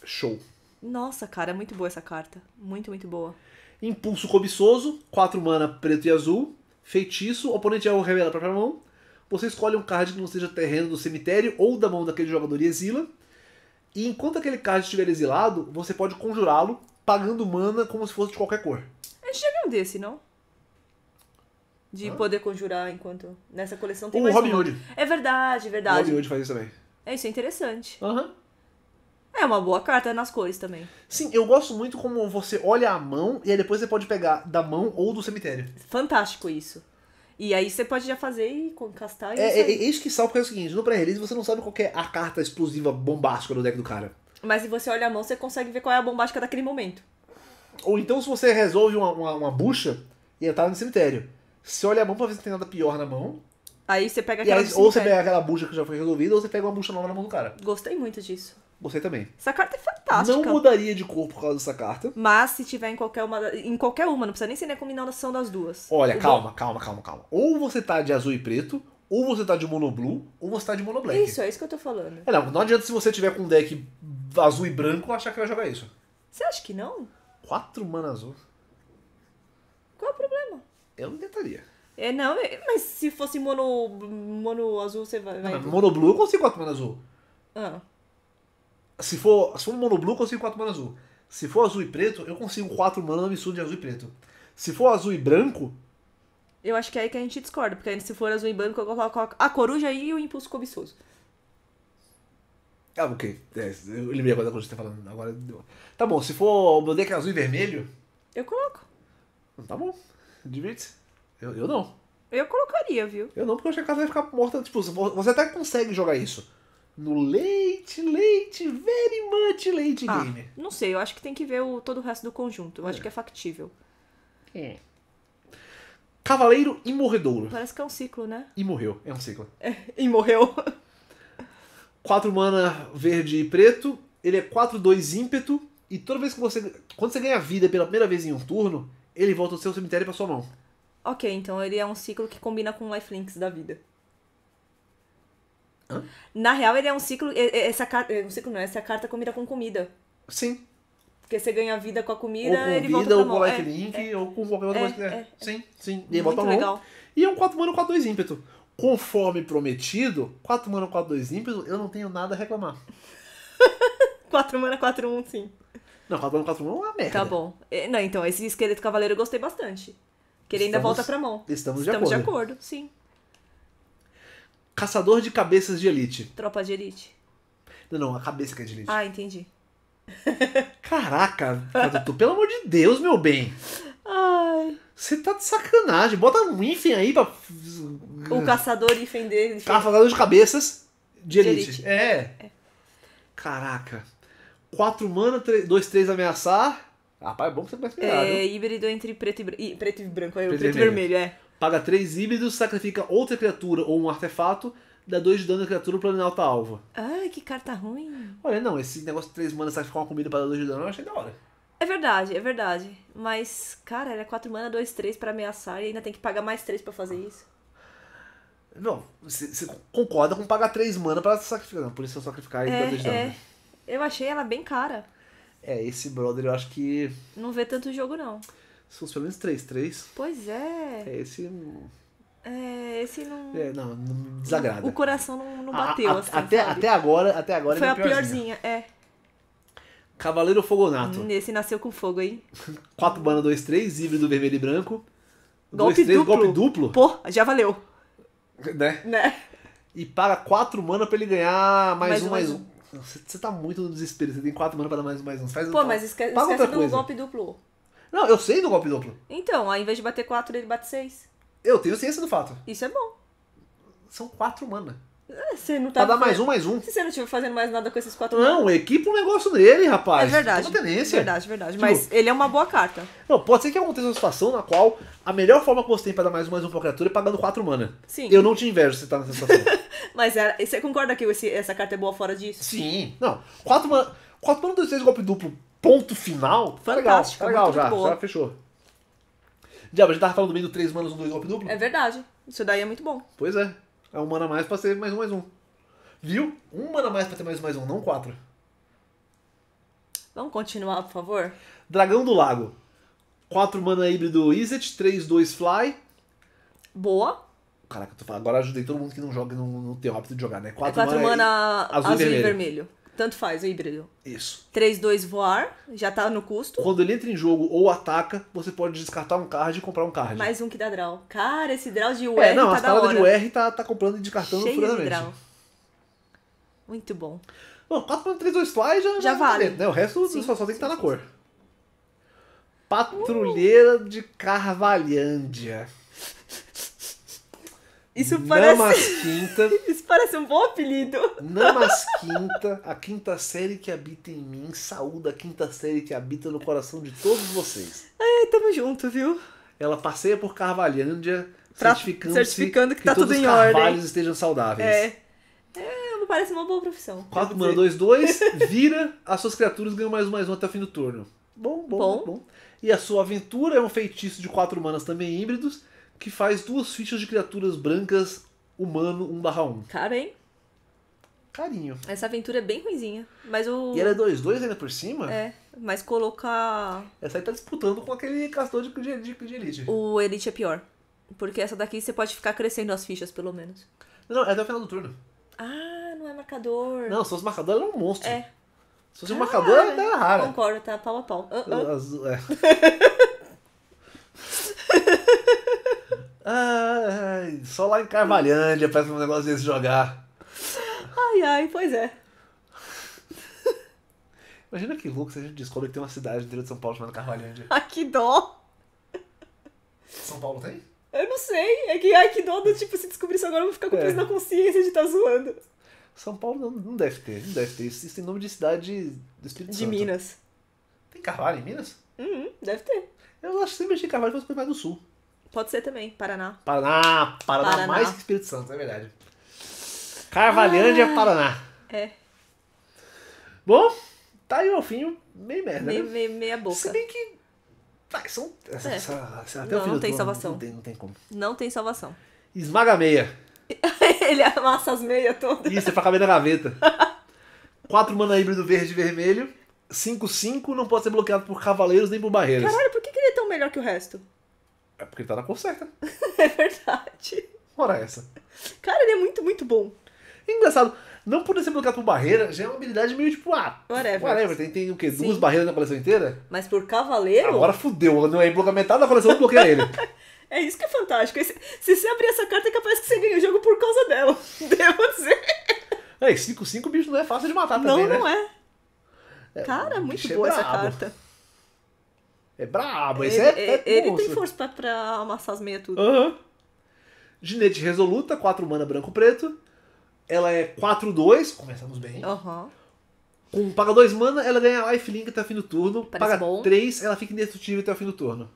Show. Nossa, cara, é muito boa essa carta. Muito, muito boa. Impulso cobiçoso, 4 mana preto e azul. Feitiço, é o oponente o revela a própria mão. Você escolhe um card que não seja terreno do cemitério ou da mão daquele jogador e exila. E enquanto aquele card estiver exilado, você pode conjurá-lo pagando mana como se fosse de qualquer cor. A gente já viu um desse, não? De poder conjurar enquanto. Nessa coleção tem. O mais Robin um. Hood. É verdade, verdade. O Robin Hood faz isso também. É, isso é interessante. Aham. Uhum. É uma boa carta nas cores também. Sim, eu gosto muito como você olha a mão e aí depois você pode pegar da mão ou do cemitério. Fantástico isso. E aí você pode já fazer e castar. E é, é, é, isso que salva porque é o seguinte, no pré-release você não sabe qual é a carta explosiva bombástica do deck do cara. Mas se você olha a mão, você consegue ver qual é a bombástica daquele momento. Ou então se você resolve uma, uma, uma bucha e entrar no cemitério. Você olha a mão pra ver se não tem nada pior na mão. Aí você pega aquela. Aí, ou você pega aquela bucha que já foi resolvida, ou você pega uma bucha nova na mão do cara. Gostei muito disso. Gostei também. Essa carta é fantástica. Não mudaria de cor por causa dessa carta. Mas se tiver em qualquer uma. Em qualquer uma, não precisa nem ser a combinação das duas. Olha, o calma, bom. calma, calma, calma. Ou você tá de azul e preto, ou você tá de monoblue, ou você tá de monoblack. Isso, é isso que eu tô falando. É, não, não adianta se você tiver com um deck azul e branco achar que vai jogar isso. Você acha que não? Quatro mana azul? Qual é o problema? Eu não tentaria. É, não, é, mas se fosse mono, mono azul, você vai. vai... mono blue eu consigo quatro mana azul. Ah. Se for, se for mono blue, eu consigo quatro mana azul. Se for azul e preto, eu consigo quatro mana absurdo de azul e preto. Se for azul e branco. Eu acho que é aí que a gente discorda, porque se for azul e branco, eu coloco a coruja e o impulso cobiçoso. Ah, ok. É, eu lembrei agora da coisa que você tá falando. Agora deu. Tá bom, se for o deck azul e vermelho. Eu coloco. Hum, tá bom. divide? Eu, eu não. Eu colocaria, viu? Eu não, porque eu acho que a casa vai ficar morta. Tipo, você até consegue jogar isso. No leite, leite very much late ah, game. Não sei, eu acho que tem que ver o, todo o resto do conjunto. Eu é. acho que é factível. É. Cavaleiro e morredouro. Parece que é um ciclo, né? E morreu. É um ciclo. É, e morreu. 4 mana verde e preto, ele é 4-2 ímpeto, e toda vez que você. Quando você ganha vida pela primeira vez em um turno, ele volta do seu cemitério para sua mão. Ok, então ele é um ciclo que combina com lifelinks da vida. Hã? Na real, ele é um ciclo. Essa carta. É um ciclo não, essa carta combina com comida. Sim. Porque você ganha vida com a comida, ou com ele vida, volta vida, ou mão. com lifelink, é, é, ou com qualquer outra é, coisa que é, é. Sim, sim. E ele volta pra mão. Legal. E é um 4 mano 4-2 ímpeto conforme prometido, 4 mana 4 2 ímpeto, eu não tenho nada a reclamar. 4 mana 4 1, sim. Não, 4 mana 4 1 é uma merda. Tá bom. É, não, então, esse esqueleto cavaleiro eu gostei bastante. Que ele ainda volta pra mão. Estamos, de acordo. Estamos de acordo, sim. Caçador de cabeças de elite. Tropa de elite. Não, não, a cabeça que é de elite. Ah, entendi. Caraca, tu, pelo amor de Deus, meu bem. Ai. Você tá de sacanagem. Bota um hífen aí pra. O caçador hífen dele. Caçador de cabeças de elite. De elite. É. é. Caraca. 4 mana, 2, 3 ameaçar. Rapaz, é bom que você começa a mirar, É, híbrido entre preto e, preto e branco. É preto, preto e vermelho. vermelho, é. Paga 3 híbridos, sacrifica outra criatura ou um artefato dá 2 de dano à criatura pra alta tá alva. Ai, que carta ruim. Olha, não, esse negócio de 3 mana sacrificar uma comida pra dar 2 de dano eu achei da hora. É verdade, é verdade. Mas, cara, era 4 mana, 2, 3 pra ameaçar e ainda tem que pagar mais 3 pra fazer isso. Não, você concorda com pagar 3 mana pra sacrificar. Não, por isso eu sacrificar e é, dois de É. Eu achei ela bem cara. É, esse brother eu acho que. Não vê tanto jogo, não. São pelo menos 3, 3. Pois é. É esse. É, esse não. É, não, não desagrada. O coração não, não bateu, a, a, assim, Até, sabe? até agora, até agora. Foi é a piorzinha, piorzinha é. Cavaleiro Fogonato. Hum, esse nasceu com fogo, hein? 4 mana, 2, 3, híbrido vermelho e branco. Golpe 2, 3, duplo. golpe duplo. Pô, já valeu. Né? Né? E paga 4 mana pra ele ganhar mais, mais um, mais um. Você, você tá muito no desespero, você tem 4 mana pra dar mais um, mais um. Faz Pô, um, mas esquece, paga esquece do golpe duplo. Não, eu sei do golpe duplo. Então, ao invés de bater 4, ele bate 6. Eu tenho ciência do fato. Isso é bom. São 4 mana. Ah, você não tá. Pra dar mais um, mais um. Se você não estiver fazendo mais nada com esses quatro. Não, não. equipa um negócio dele, rapaz. É verdade. É uma tenência. Verdade, verdade. Tipo, Mas ele é uma boa carta. Não, pode ser que aconteça uma situação na qual a melhor forma que você tem pra dar mais um, mais um pra criatura é pagando quatro mana. Sim. Eu não te invejo você tá nessa situação. Mas é, você concorda que esse, essa carta é boa fora disso? Sim. Não. Quatro mana. Quatro mana, dois, três, golpe duplo, ponto final. Fantástico, tá legal, tá é legal já. Boa. Já fechou. Diabo, a gente tava falando bem do três manos, um, dois, golpe duplo. É verdade. Isso daí é muito bom. Pois é. É um mana a mais pra ser mais um, mais um. Viu? Um mana a mais pra ter mais um, mais um, não quatro. Vamos continuar, por favor? Dragão do Lago. Quatro mana híbrido Izzet, três dois Fly. Boa. Caraca, agora ajudei todo mundo que não joga, não, não tem o hábito de jogar, né? É quatro é mana, mana, azul, azul e vermelho. vermelho. Tanto faz, o híbrido. Isso. 3-2 voar, já tá no custo. Quando ele entra em jogo ou ataca, você pode descartar um card e comprar um card. Mais um que dá draw. Cara, esse draw de UR é, não, tá da hora. de UR tá, tá comprando e descartando Cheio futuramente. De draw. Muito bom. Bom, 4 para 3, 2 fly já, já, já tá vale. Dentro, né? O resto sim, só, só, tem que estar tá na cor. Patrulheira uh. de Carvalhândia. Isso parece. Isso parece um bom apelido. Quinta, a quinta série que habita em mim, saúda a quinta série que habita no coração de todos vocês. É, tamo junto, viu? Ela passeia por Carvalhândia, certificando, certificando que, que tá tudo em ordem. Que todos os carvalhos estejam saudáveis. É. me é, parece uma boa profissão. 4 mana 2, 2, vira, as suas criaturas ganham mais um, mais um até o fim do turno. Bom, bom, bom. bom. E a sua aventura é um feitiço de 4 manas também híbridos que faz duas fichas de criaturas brancas humano 1/1. Caro, hein? Carinho. Essa aventura é bem ruizinha. Mas o. E ela é 2-2 ainda por cima? É, mas coloca. Essa aí tá disputando com aquele castor de, de, de elite. O elite é pior. Porque essa daqui você pode ficar crescendo as fichas, pelo menos. Não, é até o final do turno. Ah, não é marcador. Não, se fosse marcador, era é um monstro. É. Se fosse ah, um marcador, era é. Ah, raro. Concordo, tá pau a pau. Uh -uh. é. Ai, só lá em Carvalhândia parece um negócio desse jogar. Ai, ai, pois é. Imagina que louco se a gente descobre que tem uma cidade dentro de São Paulo chamada Carvalhândia. a que dó! São Paulo tem? Eu não sei. É que ai, que dó do tipo, se descobrir isso agora, eu vou ficar com é. peso na consciência de estar tá zoando. São Paulo não, não deve ter, não deve ter. Isso tem nome de cidade do Espírito de Santo. De Minas. Tem Carvalho em Minas? Uhum, deve ter. Eu acho que sempre achei Carvalho fosse mais do sul. Pode ser também, Paraná. Paraná, Paraná, Paraná. mais que Espírito Santo, é verdade. Carvalhândia, ah, Paraná. É. Bom, tá aí o fim meio merda. Meio, né? meio, meia boca. Se bem que. Tá, são, essa, é. essa, essa, até não, o não tem salvação. Não tem, não tem como. Não tem salvação. Esmaga a meia. Ele amassa as meias todas. Isso, é pra caber na gaveta. Quatro mana híbrido verde e vermelho. 5-5 não pode ser bloqueado por cavaleiros nem por barreiras. Caralho, por que, que ele é tão melhor que o resto? É porque ele tá na conserta. é verdade. Ora é essa. Cara, ele é muito, muito bom. Engraçado, não poder ser bloqueado por barreira já é uma habilidade meio tipo, ah, whatever. whatever. Tem, tem o quê? Sim. Duas barreiras na coleção inteira? Mas por cavaleiro. Agora fudeu, não é metade da coleção, bloqueia ele. é isso que é fantástico. Esse, se você abrir essa carta, é capaz que você ganha o jogo por causa dela. Devo dizer. É, 5-5 bicho não é fácil de matar não, também. Né? Não, não né? é. Cara, muito é boa é essa carta. É brabo, esse ele, é, é Ele tem força pra, pra amassar as meias tudo. Aham. Uhum. Ginete resoluta, 4 mana branco-preto. Ela é 4-2, começamos bem. Aham. Uhum. paga 2 mana, ela ganha lifelink até o fim do turno. Parece paga 3, ela fica indestrutível até o fim do turno.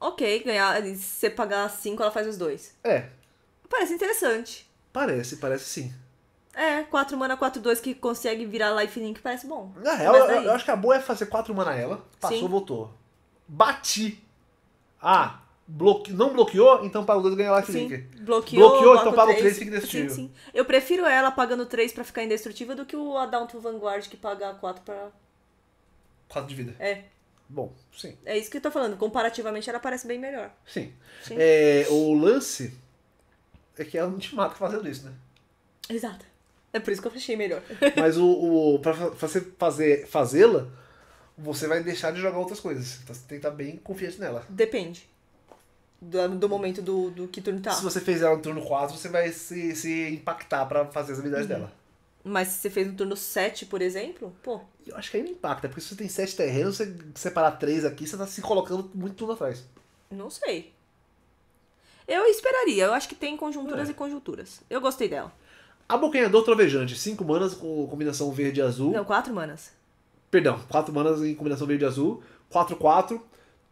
Ok, ganhar. Se você pagar 5, ela faz os dois. É. Parece interessante. Parece, parece sim. É, 4 mana 4-2 que consegue virar lifelink, parece bom. Na real, eu, eu, acho que a boa é fazer 4 mana ela, passou, sim. voltou bati. Ah, bloque... não bloqueou? Então paga o 2 e ganha life link. Bloqueou, bloqueou então paga o 3 e fica indestrutível. Sim, sim. Eu prefiro ela pagando 3 pra ficar indestrutível do que o A Down to Vanguard que paga 4 pra. 4 de vida. É. Bom, sim. É isso que eu tô falando. Comparativamente ela parece bem melhor. Sim. sim. É, o lance é que ela não te mata fazendo isso, né? Exato. É por isso que eu achei melhor. Mas o, o pra você fazer, fazê-la você vai deixar de jogar outras coisas. Então você tá, tem que estar tá bem confiante nela. Depende. Do, do momento do, do que turno tá. Se você fez ela no turno 4, você vai se, se impactar para fazer as habilidades uhum. dela. Mas se você fez no turno 7, por exemplo, pô. Eu acho que aí não impacta, porque se você tem 7 terrenos, você separar 3 aqui, você tá se colocando muito tudo atrás. Não sei. Eu esperaria, eu acho que tem conjunturas é. e conjunturas. Eu gostei dela. Abocanhador Trovejante, 5 manas com combinação verde e azul. Não, 4 manas. Perdão, 4 manas em combinação verde e azul. 4, 4.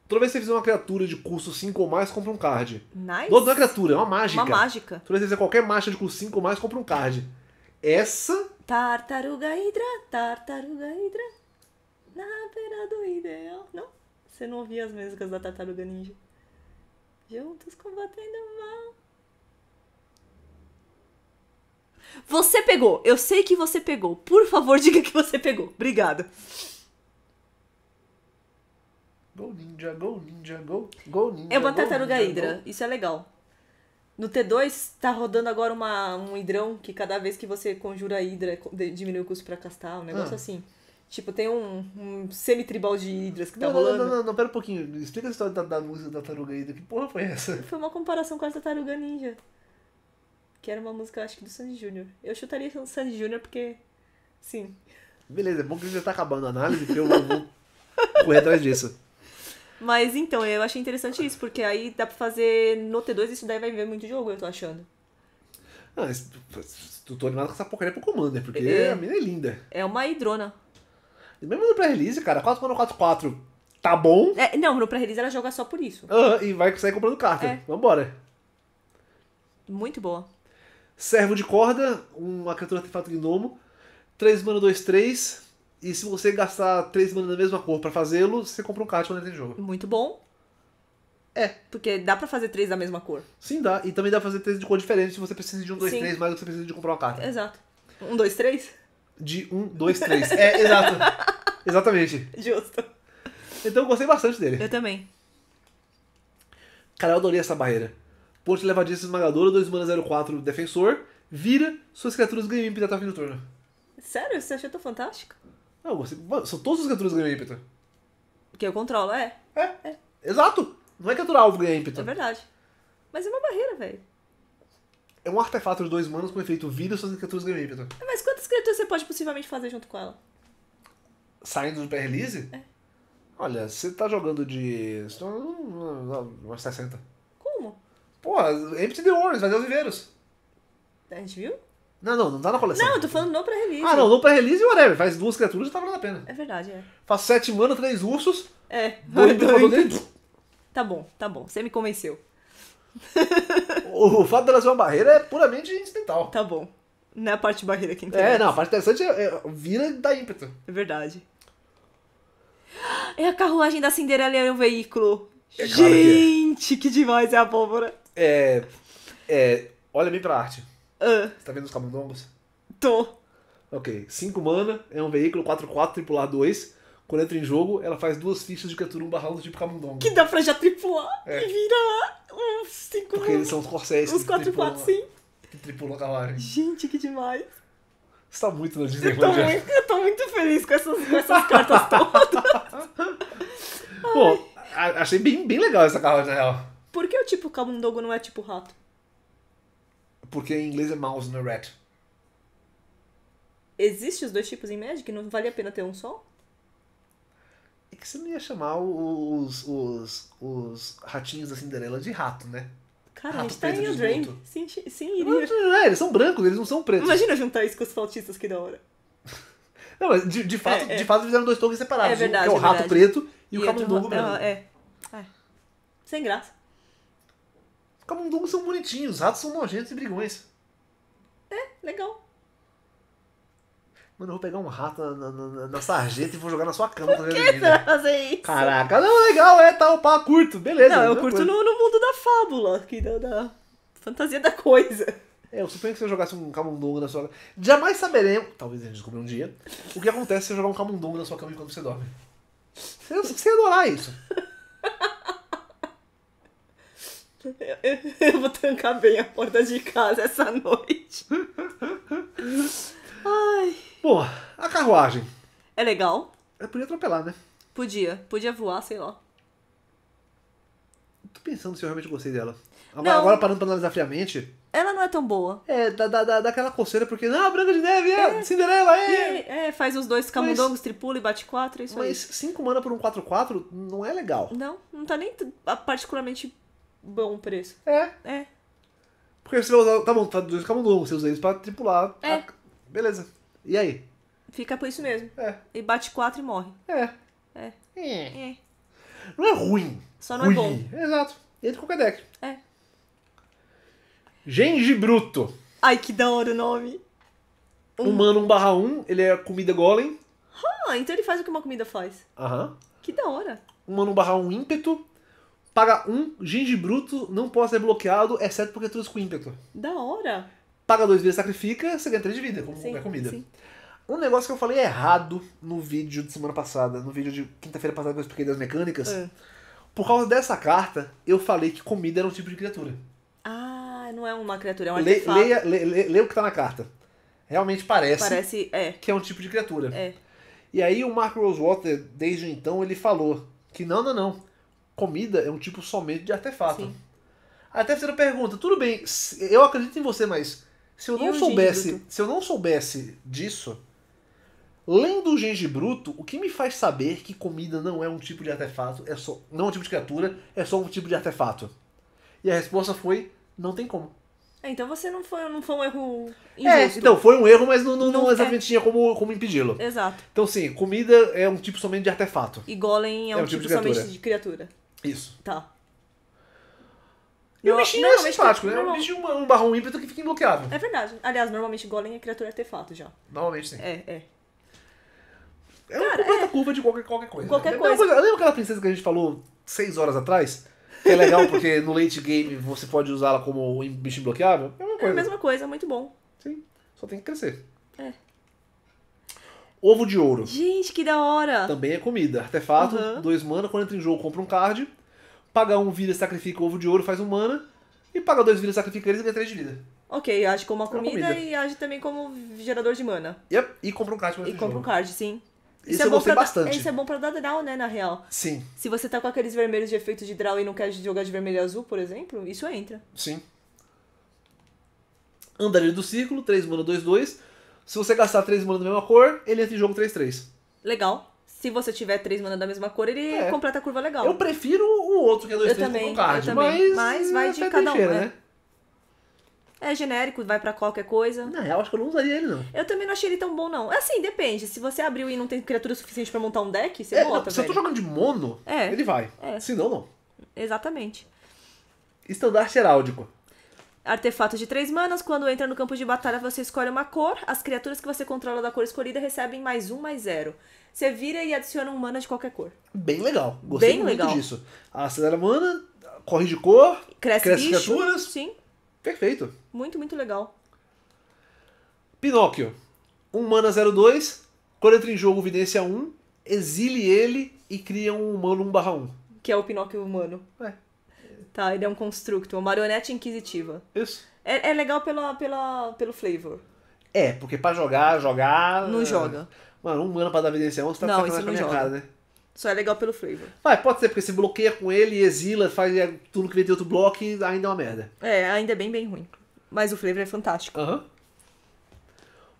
Toda vez que você fizer uma criatura de custo 5 ou mais, compra um card. Nice. Não, não é criatura, é uma mágica. Uma mágica. Toda vez que você fizer qualquer mágica de custo 5 ou mais, compra um card. Essa. Tartaruga Hidra, Tartaruga Hidra. Na beira do ideal. Não? Você não ouvia as músicas da Tartaruga Ninja? Juntos combatendo o mal. Você pegou. Eu sei que você pegou. Por favor, diga que você pegou. Obrigada. Go ninja, go ninja, go, go ninja. É uma tartaruga Hydra. Isso é legal. No T2 tá rodando agora uma, um hidrão que cada vez que você conjura a hidra diminui o custo pra castar, um negócio ah. assim. Tipo, tem um, um semi-tribal de hidras que tá não, rolando. Não, não, não, não, pera um pouquinho. Explica a história da, da luz da tartaruga hidra. Que porra foi essa? Foi uma comparação com a tartaruga ninja que era uma música, acho que do Sandy Júnior. Eu chutaria o Sandy Júnior porque. Sim. Beleza, é bom que já tá acabando a análise, que eu vou correr atrás disso. Mas então, eu achei interessante isso, porque aí dá pra fazer no T2 isso daí vai ver muito jogo, eu tô achando. Ah, tu tô animado com essa porcaria pro Commander, porque é, a mina é linda. É uma hidrona. E mesmo no pré-release, cara, 4x4x4 tá bom. É, não, no pré-release ela joga só por isso. Ah, e vai sair comprando carta. É. Vambora. Muito boa. Servo de Corda, uma criatura artefato gnomo. 3 mana, 2, 3. E se você gastar 3 mana da mesma cor pra fazê-lo, você compra um card quando entra em jogo. Muito bom. É. Porque dá pra fazer 3 da mesma cor. Sim, dá. E também dá pra fazer 3 de cor diferente se você precisa de 1, 2, 3 mais do que você precisa de comprar uma carta. Exato. 1, 2, 3? De 1, 2, 3. É, exato. Exatamente. Justo. Então eu gostei bastante dele. Eu também. Cara, eu adorei essa barreira. Ponte levadiça esmagadora, 2 mana 04 defensor, vira, suas criaturas ganham ímpeto até o fim do turno. Sério? Você achou tão fantástico? Não, você, mano, são todas as criaturas que ganham ímpeto. Que eu controlo, é? É. é. Exato! Não é criatura é alvo ganha ímpeto. É verdade. Mas é uma barreira, velho. É um artefato de dois manos com efeito vida, suas criaturas ganham ímpeto. É, mas quantas criaturas você pode possivelmente fazer junto com ela? Saindo do pré-release? É. Olha, você tá jogando de. Tá ah, umas 60. Pô, Empty the Worms, fazer os viveiros. A gente viu? Não, não, não tá na coleção. Não, eu tô falando não pra release. Ah, não, não pra release e whatever. Faz duas criaturas e tá valendo a pena. É verdade, é. Faz sete mana, três ursos. É, dois dois. Tá bom, tá bom. Você me convenceu. o, o fato dela ser uma barreira é puramente incidental. Tá bom. Não é a parte barreira que interessa. É, não, a parte interessante é, é vira da ímpeto. É verdade. É a carruagem da Cinderela é o veículo. É claro Gente, que, é. que demais é a pólvora. É, é, olha bem pra arte. Uh. Você tá vendo os camundongos? Tô. Ok. 5 mana, é um veículo 4x4, tripular 2. Quando entra em jogo, ela faz duas fichas de criatura um barrado do tipo camundongo. Que dá pra já tripular é. e virar uns 5 mana. Porque eles são os corcéis. Os 4x4, sim. Que tripulam a carruagem. Gente, que demais. Você tá muito na Disney eu tô, né? muito, eu tô muito feliz com essas, com essas cartas todas. Pô, achei bem, bem legal essa carruagem, na real. Por que o tipo camundongo não é tipo rato? Porque em inglês é mouse, não é rat. Existem os dois tipos em Magic? Não vale a pena ter um só? É que você não ia chamar os, os, os ratinhos da Cinderela de rato, né? Cara, rato a gente tá em Dream. Sim, sim, iria. Não, é, eles são brancos, eles não são pretos. Imagina juntar isso com os flautistas, que da hora. Não, mas de, de, fato, é, é. de fato fizeram dois tokens separados. É verdade. Que é o rato é verdade. preto e, e o camundongo branco. É. é. Sem graça. Camundongos são bonitinhos, os ratos são nojentos e brigões. É, legal. Mano, eu vou pegar um rato na, na, na sarjeta e vou jogar na sua cama. Por que tá fazer isso? Caraca, não, legal, é tal, tá, pá, curto, beleza. Não, eu curto no, no, mundo da fábula, que da, da fantasia da coisa. É, eu suponho que se eu jogasse um camundongo na sua cama. Jamais saberemos, talvez a gente descubra um dia, o que acontece se eu jogar um camundongo na sua cama enquanto você dorme. Você, você ia adorar isso. Eu, eu, vou trancar bem a porta de casa essa noite. Ai. Bom, a carruagem. É legal. podia atropelar, né? Podia. Podia voar, sei lá. Tô pensando se eu realmente gostei dela. Agora, Não. agora parando pra analisar friamente. Ela não é tão boa. É, dá, dá, dá, aquela coceira, porque. Ah, Branca de Neve, é, É. Cinderela, é! É, é, faz os dois camundongos, tripula e bate quatro, é isso Mas cinco mana por um 4-4 não é legal. Não, não tá nem particularmente bom preço. É. É. Porque você vai usar. Tá bom, tá dois camundongos, você usa eles pra tripular. É. A... Beleza. E aí? Fica por isso mesmo. É. E bate quatro e morre. É. É. É. é. Não é ruim. Só não é ruim. é bom. Exato. Entra com o deck. É. Gengibruto. Ai, que da hora o nome. Humano 1 barra 1, ele é comida golem. Ah, então ele faz o que uma comida faz. Aham. Que da hora. Humano 1 barra 1 ímpeto. Paga um ginge bruto não pode ser bloqueado, exceto por criaturas com ímpeto. Da hora! Paga dois vezes, sacrifica, você ganha três de vida, como é comida. Sim. Um negócio que eu falei errado no vídeo de semana passada, no vídeo de quinta-feira passada que eu expliquei das mecânicas, é. por causa dessa carta, eu falei que comida era um tipo de criatura. Ah, não é uma criatura, é uma criatura. Leia, leia o que tá na carta. Realmente parece, parece é. que é um tipo de criatura. É. E aí o Mark Rosewater, desde então, ele falou que não, não, não comida é um tipo somente de artefato. Sim. A terceira pergunta, tudo bem, eu acredito em você, mas se eu não soubesse, gengibruto? se eu não soubesse disso, lendo o gengibruto, o que me faz saber que comida não é um tipo de artefato, é só não é um tipo de criatura, é só um tipo de artefato? E a resposta foi não tem como. É, então você não foi, não foi um erro é, injusto. É, então, foi um erro, mas não, não, não, não é. exatamente é. tinha como, como impedi-lo. Exato. Então, sim, comida é um tipo somente de artefato. E golem é, é um, é um tipo, tipo, somente de De criatura. Isso. Tá. E o No- bichinho é simpático, né? É Um normal- um barrão ímpeto que fica imbloqueável. É verdade. Aliás, normalmente golem é criatura artefato já. Normalmente sim. É, é. É uma é. curva de qualquer, qualquer coisa. Qualquer coisa. Lembra aquela princesa que a gente falou seis horas atrás? Que é legal porque no late game você pode usá-la como bicho imbloqueável? É uma É a mesma coisa, muito bom. Sim. Só tem que crescer. Ovo de ouro. Gente, que da hora! Também é comida. Artefato, uhum. dois mana, quando entra em jogo, compra um card. Paga um vida, sacrifica o ovo de ouro, faz um mana. E paga dois vidas, sacrifica eles e ganha três de vida. Ok, age como é uma comida, comida, e age também como gerador de mana. Yep, e compra um card quando E compra um card, sim. Isso, isso é eu gostei pra, bastante. Isso é bom pra dar draw, né, na real. Sim. Se você tá com aqueles vermelhos de efeito de draw e não quer jogar de vermelho e azul, por exemplo, isso entra. Sim. Andarilho do Círculo, 3 mana, 2, 2. Se você gastar três mana da mesma cor, ele entra em jogo 3-3. Legal. Se você tiver três mana da mesma cor, ele é. completa a curva legal. Eu prefiro o outro que é 2-3 com o card. Eu também. Mas, mas vai é de cada um, né? né? É genérico, vai para qualquer coisa. Na real, acho que eu não usaria ele, não. Eu também não achei ele tão bom, não. Assim, depende. Se você abriu e não tem criatura suficiente para montar um deck, você é, bota, não, Se velho. eu tô jogando de mono, é. ele vai. É. Se não, não. Exatamente. Estandarte heráldico. Artefato de 3 manas, quando entra no campo de batalha, você escolhe uma cor. As criaturas que você controla da cor escolhida recebem mais um, mais zero. Você vira e adiciona um mana de qualquer cor. Bem legal. Gostei Bem muito legal. disso. Acelera mana, corre de cor, cresce, cresce bicho, criaturas. Sim. Perfeito. Muito, muito legal. Pinóquio. 1 um mana 02. Quando entra em jogo, evidência 1. Exile ele e cria um humano 1/1. Que é o Pinóquio humano. Ué. Tá, ele é um construto, uma marionete inquisitiva. Isso. É, é legal pela, pela, pelo flavor. É, porque pra jogar, jogar. Não é. joga. Mano, um mano pra dar evidência você tá não, isso não com a joga. cara, né? Só é legal pelo flavor. Vai, pode ser, porque se bloqueia com ele, exila, faz é, tudo que vem de outro bloco e ainda é uma merda. É, ainda é bem, bem ruim. Mas o flavor é fantástico. Aham. Uhum.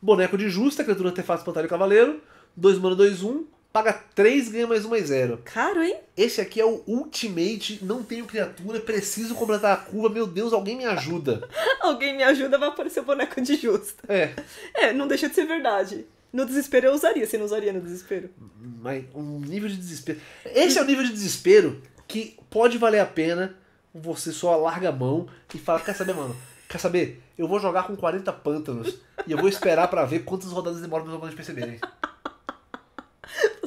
Boneco de justa, criatura artefato espantalho cavaleiro. 2 mana, 2, 1. Um paga 3, ganha mais 1, e 0. Caro, hein? Esse aqui é o Ultimate, não tenho criatura, preciso completar a curva, meu Deus, alguém me ajuda. alguém me ajuda, vai aparecer o boneco de justa. É. É, não deixa de ser verdade. No desespero eu usaria, você não usaria no desespero. Mas um nível de desespero. Esse é o nível de desespero que pode valer a pena você só larga a mão e fala: Quer saber, mano? Quer saber? Eu vou jogar com 40 pântanos e eu vou esperar para ver quantas rodadas demora pra vocês perceberem.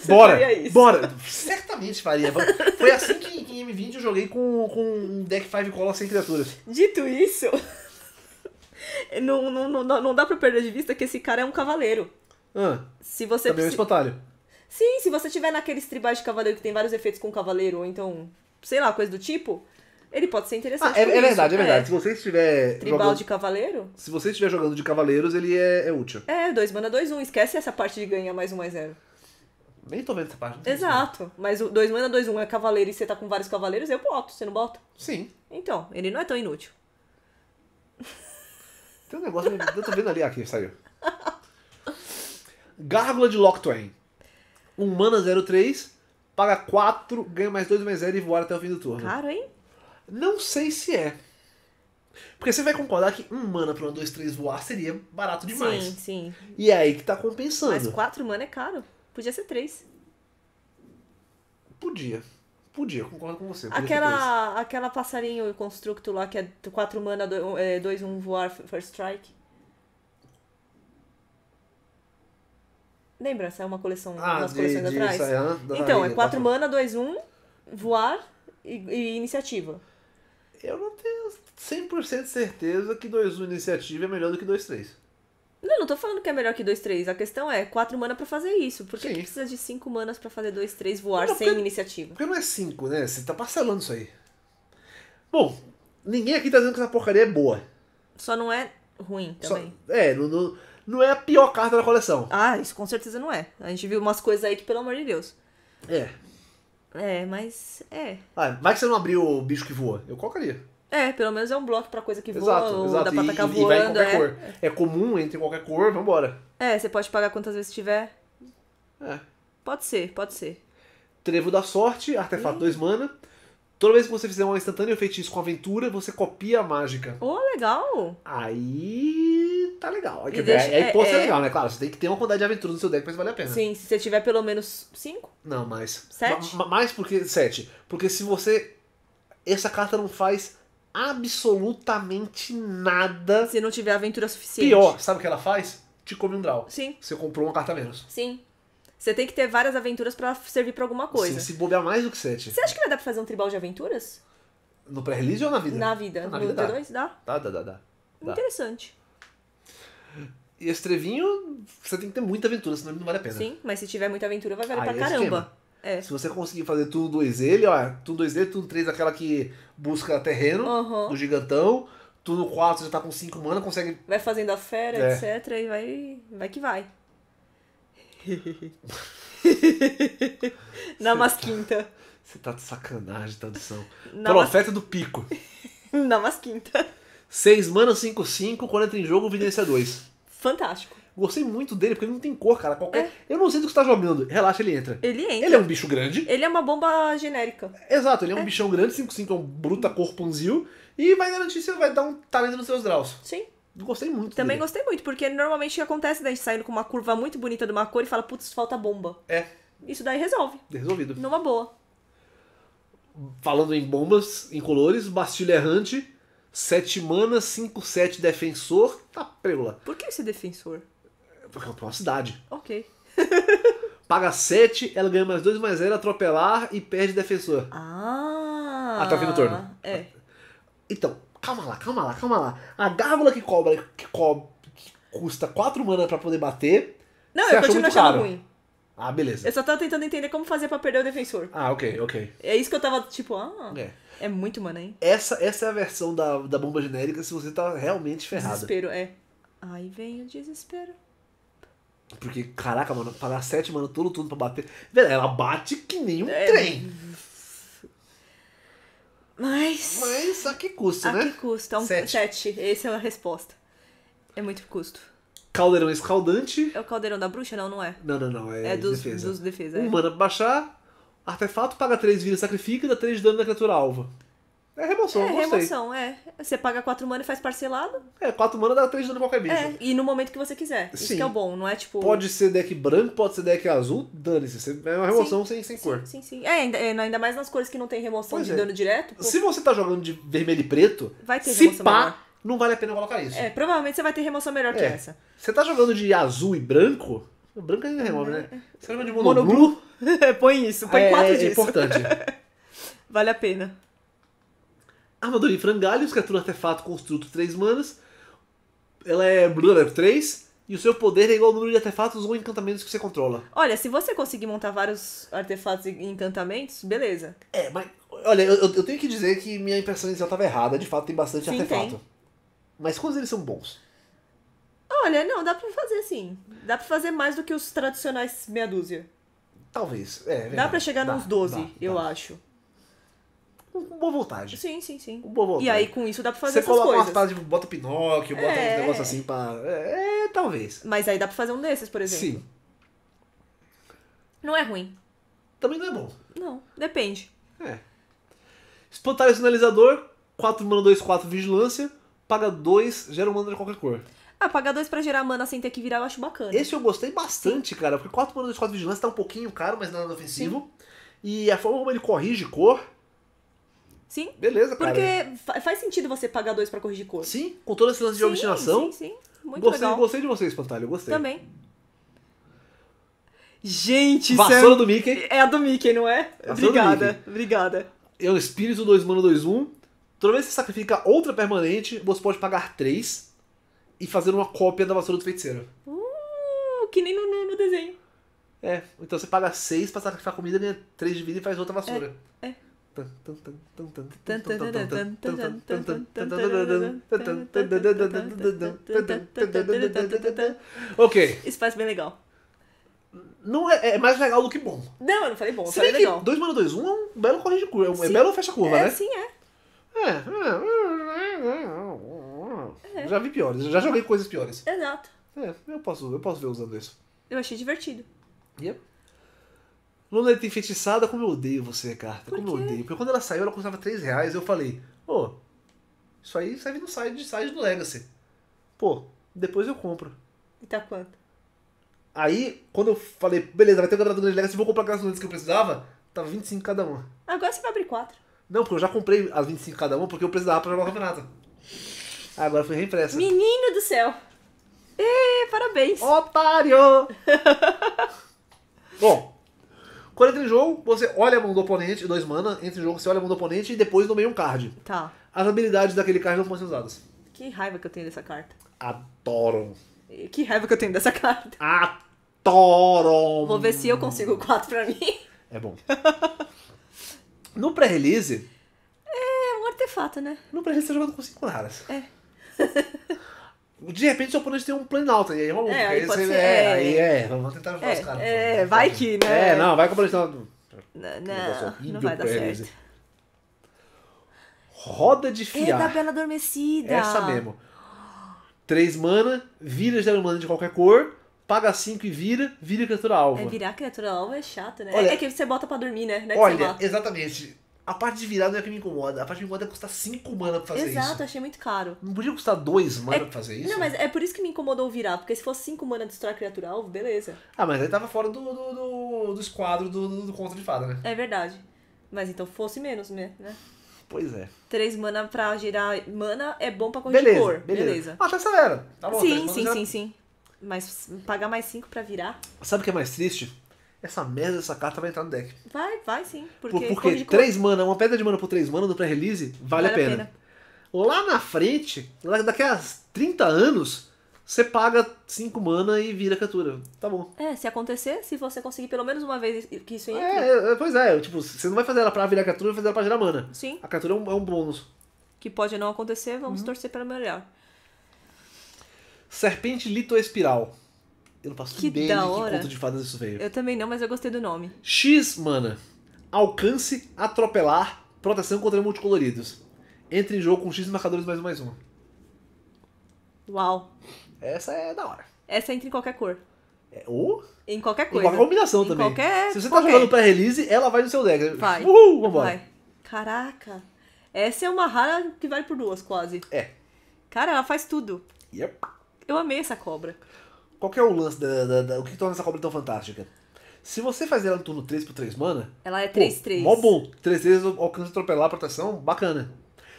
Você bora, isso? Bora! Certamente faria. Foi assim que, em M20 eu joguei com, com um deck 5 cola sem criaturas. Dito isso, não, não, não, não dá pra perder de vista que esse cara é um cavaleiro. Ah, se você também é um espantalho. Sim, se você tiver naqueles tribais de cavaleiro que tem vários efeitos com cavaleiro, ou então, sei lá, coisa do tipo, ele pode ser interessante. Ah, é, é, verdade, é verdade. É. Se você estiver. Tribal jogando... de cavaleiro? Se você estiver jogando de cavaleiros, ele é, é útil. É, 2 mana 2, 1. Um. Esquece essa parte de ganhar mais um mais zero. Nem tô vendo essa parte. Né? Exato. Isso, Mas o 2 mana 2 1 é cavaleiro e você tá com vários cavaleiros, eu boto. Você não bota? Sim. Então, ele não é tão inútil. Tem um negócio. Né? eu tô vendo ali, aqui, saiu. Gárgula de Lock Twain. 1 um mana 03, paga 4, ganha mais 2, mais 0 e voar até o fim do turno. Caro, hein? Não sei se é. Porque você vai concordar que um mana pra 1, 2, 3 voar seria barato demais. Sim, sim. E é aí que tá compensando. Mas 4 mana é caro. Podia ser três. Podia. Podia, concordo com você. aquela, aquela passarinho constructo lá que é 4 mana, 2, 1 é, um, voar, first strike. Lembra? Saiu uma coleção, ah, umas de, coleções de, atrás? Saia, então, é 4 mana, 2, 1, um, voar e, e, iniciativa. Eu não tenho 100% certeza que 2, 1 iniciativa é melhor do que 2, 3. Não, não tô falando que é melhor que 2, 3. A questão é 4 manas pra fazer isso. Por que, que precisa de 5 manas pra fazer 2, 3 voar não, sem porque, iniciativa? Porque não é 5, né? Você tá parcelando isso aí. Bom, ninguém aqui tá dizendo que essa porcaria é boa. Só não é ruim também. Só, é, não, não, não é a pior carta da coleção. Ah, isso com certeza não é. A gente viu umas coisas aí que, pelo amor de Deus. É. É, mas. É. Ah, vai que você não abriu o bicho que voa. Eu colocaria. É, pelo menos é um bloco pra coisa que exato, voa, exato. dá pra atacar e, voando. E vai em qualquer é. cor. É comum, entre qualquer cor, vambora. É, você pode pagar quantas vezes tiver. É. Pode ser, pode ser. Trevo da Sorte, artefato 2 mana. Toda vez que você fizer um instantâneo feitiço com aventura, você copia a mágica. Oh, legal! Aí tá legal. Aí, deixa, aí, aí é, pode é, ser é. legal, né? Claro, você tem que ter uma quantidade de aventura no seu deck mas vale a pena. Sim, se você tiver pelo menos 5. Não, mais. 7? Mais porque. 7. Porque se você. Essa carta não faz absolutamente nada. Se não tiver aventura suficiente. Pior, sabe o que ela faz? Te come um draw. Sim. Você comprou uma carta menos. Sim. Você tem que ter várias aventuras para servir para alguma coisa. Sim, se bobear mais do que sete. Você acha que vai dar pra fazer um tribal de aventuras? No pré-release ou na vida? Na vida. Na no t 2 dá. Dá, dá, dá. dá. Interessante. E esse trevinho, você tem que ter muita aventura, senão não vale a pena. Sim, mas se tiver muita aventura, vai valer pra é caramba. Esquema. É. Se você conseguir fazer tudo dois ele, ó, tudo dois ele, tudo três aquela que busca terreno uhum. do gigantão, tudo quatro já tá com cinco mana, consegue. Vai fazendo a fera, é. etc. E vai. Vai que vai. Namasquinta. Você tá, tá de sacanagem, tradução. Namas... Profeta do pico. Namasquinta. seis mana, cinco cinco quando entra em jogo, Vidência 2. Fantástico. Gostei muito dele, porque ele não tem cor, cara. Qualquer. É. Eu não sei do que você tá jogando. Relaxa, ele entra. Ele entra. Ele é um bicho grande. Ele é uma bomba genérica. Exato, ele é, é. um bichão grande, 5-5 é um bruta corpunzil. E vai garantir você vai dar um talento nos seus draws. Sim. Gostei muito. Também dele. gostei muito, porque normalmente acontece da né, gente saindo com uma curva muito bonita de uma cor e fala, putz, falta bomba. É. Isso daí resolve. Resolvido. Numa boa. Falando em bombas, em colores, Bastilha Errante. 7 mana, 5, 7 defensor. Tá pregula. Por que esse defensor? Porque ela cidade. Ok. Paga 7, ela ganha mais 2, mais 0, atropelar e perde defensor. Ah. Até o fim do turno. É. Então, calma lá, calma lá, calma lá. A gárgula que cobra, que, cobra que custa 4 mana pra poder bater. Não, eu continuo achando ruim. Ah, beleza. Eu só tava tentando entender como fazer pra perder o defensor. Ah, ok, ok. É isso que eu tava, tipo, ah. É. É muito mana, hein? Essa, essa é a versão da, da bomba genérica se você tá realmente ferrado. Desespero, é. Aí vem o desespero. Porque, caraca, mano, pagar sete, mano, todo tudo pra bater. Velho, ela bate que nem um é. trem. Mas. Mas a que custo, a né? A que custo? É um sete. Essa é a resposta. É muito custo. Caldeirão escaldante. É o caldeirão da bruxa? Não, não é. Não, não, não. É, é dos defesa. Dos defesa é. Um mana pra baixar. Artefato paga 3 vidas, sacrifica e dá 3 de dano na criatura alva. É remoção, é, gostei. remoção, é. Você paga 4 mana e faz parcelado. É, 4 mana dá 3 dano qualquer bicho. É, e no momento que você quiser. Sim. Isso que é o bom, não é tipo. Pode ser deck branco, pode ser deck azul, dane-se. É uma remoção sim, sem, sem cor. Sim, sim. É, ainda, é, ainda mais nas cores que não tem remoção pois de é. dano direto. Pô. Se você tá jogando de vermelho e preto, vai ter se pá, melhor. não vale a pena colocar isso. É, provavelmente você vai ter remoção melhor é. que essa. Você tá jogando de azul e branco. O branco ainda remove, né? É. Você lembra de monoglu? monoglu? põe isso, põe é, quatro é disso. É importante. vale a pena. Armadura em frangalhos, criatura é artefato construto 3 manas. Ela é level 3 e o seu poder é igual ao número de artefatos ou encantamentos que você controla. Olha, se você conseguir montar vários artefatos e encantamentos, beleza. É, mas. Olha, eu, eu tenho que dizer que minha impressão inicial estava errada. De fato, tem bastante sim, artefato. Tem. Mas quantos eles são bons? Olha, não, dá pra fazer sim. Dá pra fazer mais do que os tradicionais meia dúzia. Talvez. É, verdade. dá pra chegar dá, nos 12, dá, eu dá. acho com, boa vontade. Sim, sim, sim. Com boa vontade. E aí com isso dá pra fazer Você essas coloca coisas. umas frases, tipo, bota Pinóquio, bota é. um negócio assim pra... É, talvez. Mas aí dá pra fazer um desses, por exemplo. Sim. Não é ruim. Também não é bom. Não, depende. É. Espantalho sinalizador, 4 mana 2, 4 vigilância, paga 2, gera um mana de qualquer cor. Ah, pagar 2 pra gerar mana sem ter que virar eu acho bacana. Esse eu gostei bastante, Sim. cara, porque 4 mana 2, 4 vigilância tá um pouquinho caro, mas é nada ofensivo. Sim. E a forma como ele corrige cor Sim. Beleza, cara. Porque faz sentido você pagar dois para corrigir cor. Sim, com todas as lance de obstinação. Sim, sim. Muito gostei, legal. Gostei de você, Espantalho, gostei. Também. Gente, Vassoura é... do Mickey. É a do Mickey, não é? Vassoura é obrigada, obrigada. É o espírito 2 mano 2 1. Toda vez que você sacrifica outra permanente, você pode pagar três e fazer uma cópia da vassoura do feiticeiro. Uh, que nem no, no desenho. É, então você paga seis pra sacrificar comida, ganha né? três de vida e faz outra vassoura. é. é. Ok. Isso faz bem legal. Não é, é mais legal do que bom. Não, eu não falei bom, Se bem que legal. 2 menos 2, 1 é um belo corre de curva. É, é belo fecha curva, É, né? sim, é. é. É, é. Já vi piores, já joguei coisas piores. Exato. É, eu posso, eu posso ver usando isso. Eu achei divertido. Yep. Luna feitiçada, como eu odeio você, Carta. Como eu odeio. Porque quando ela saiu, ela custava 3 reais. Eu falei, ô, oh, isso aí serve no site, site do Legacy. Pô, depois eu compro. E tá quanto? Aí, quando eu falei, beleza, vai ter um do de Legacy, vou comprar aquelas lentes que eu precisava, tava 25 cada uma. Agora você vai abrir 4. Não, porque eu já comprei as 25 cada uma, porque eu precisava pra jogar o campeonato. Agora foi reimpressa. Menino do céu! E, parabéns! Otário! Bom, quando entra em jogo, você olha a mão do oponente, dois mana, entra em jogo, você olha a mão do oponente e depois nomeia um card. Tá. As habilidades daquele card não podem ser usadas. Que raiva que eu tenho dessa carta. Adoro. Que raiva que eu tenho dessa carta. Adoro. Vou ver se eu consigo quatro pra mim. É bom. No pré-release... É um artefato, né? No pré-release você tá jogando com cinco raras. É. De repente, seu oponente tem um planalto e aí vamos. É, aí, pode ser, é, é, aí é, vamos tentar jogar é, os caras. É, vai que, né? É, não, vai com o oponente. Tá- não, não, não vai dar é, certo. Roda de fiar. É da Bela Adormecida. Essa mesmo. três mana, vira zero de qualquer cor, paga cinco e vira, vira criatura alva. É, virar criatura alva é chato, né? Olha, é que você bota pra dormir, né? É olha, exatamente. A parte de virar não é que me incomoda. A parte que me incomoda é custar 5 mana pra fazer Exato, isso. Exato, achei muito caro. Não podia custar 2 mana é, pra fazer isso? Não, mas é por isso que me incomodou virar. Porque se fosse 5 mana destruir a criatura alvo, beleza. Ah, mas aí tava fora do, do, do, do esquadro do, do, do, conto de fada, né? É verdade. Mas então fosse menos, né? né? Pois é. 3 mana pra girar. Mana é bom pra corrigir beleza, cor. Beleza. beleza. Ah, tá acelera. era. Tá bom, sim, sim, sim, sim. Mas pagar mais 5 pra virar. Sabe o que é mais triste? essa merda essa carta vai entrar no deck. Vai, vai sim. Porque, Por, porque 3 cor... mana, uma pedra de mana por 3 mana no pré-release, vale, vale, a, pena. a pena. Lá na frente, daqui a 30 anos, você paga 5 mana e vira criatura. Tá bom. É, se acontecer, se você conseguir pelo menos uma vez que isso entre. É, é, é, pois é, tipo, você não vai fazer ela pra virar criatura, vai fazer ela pra gerar mana. Sim. A criatura é um, é um bônus. Que pode não acontecer, vamos uhum. torcer pra melhor. Serpente litoespiral. espiral eu não faço que ideia da hora. que de fadas isso veio. Eu também não, mas eu gostei do nome. X, mana. Alcance, atropelar, proteção contra multicoloridos. Entre em jogo com X marcadores mais um, mais um. Uau. Essa é da hora. Essa entra em qualquer cor. É, ou? Em qualquer coisa. Em qualquer combinação em também. Qualquer... Se você tá qualquer. tá jogando pré-release, ela vai no seu deck. Vai. Uhul, vambora. Vai. Caraca. Essa é uma rara que vale por duas, quase. É. Cara, ela faz tudo. Yep. Eu amei essa cobra. Qual é o lance da, da, da, O que torna essa cobra tão fantástica? Se você faz ela no turno 3 por 3 mana. Ela é 3-3. Mó bom. 3-3 alcança atropelar a proteção, bacana.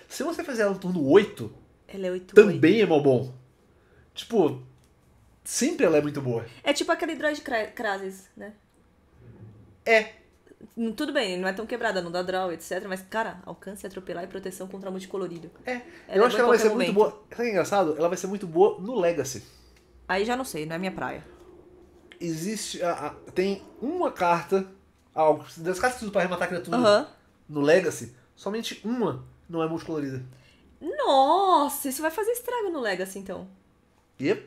Se você fizer ela no turno 8. Ela é 8 Também 8. é mó bom. Tipo, sempre ela é muito boa. É tipo aquele droid Krasis, né? É. Hum, tudo bem, não é tão quebrada, não dá draw, etc. Mas, cara, alcance, atropelar e proteção contra multicolorido. É. Ela é eu acho que ela vai ser momento. muito boa. Sabe o que é engraçado? Ela vai ser muito boa no Legacy. Aí já não sei, não é minha praia. Existe. A, a, tem uma carta. Algo. Das cartas que usa pra rematar a criatura uhum. no Legacy, somente uma não é multicolorida. Nossa, isso vai fazer estrago no Legacy, então. Yep.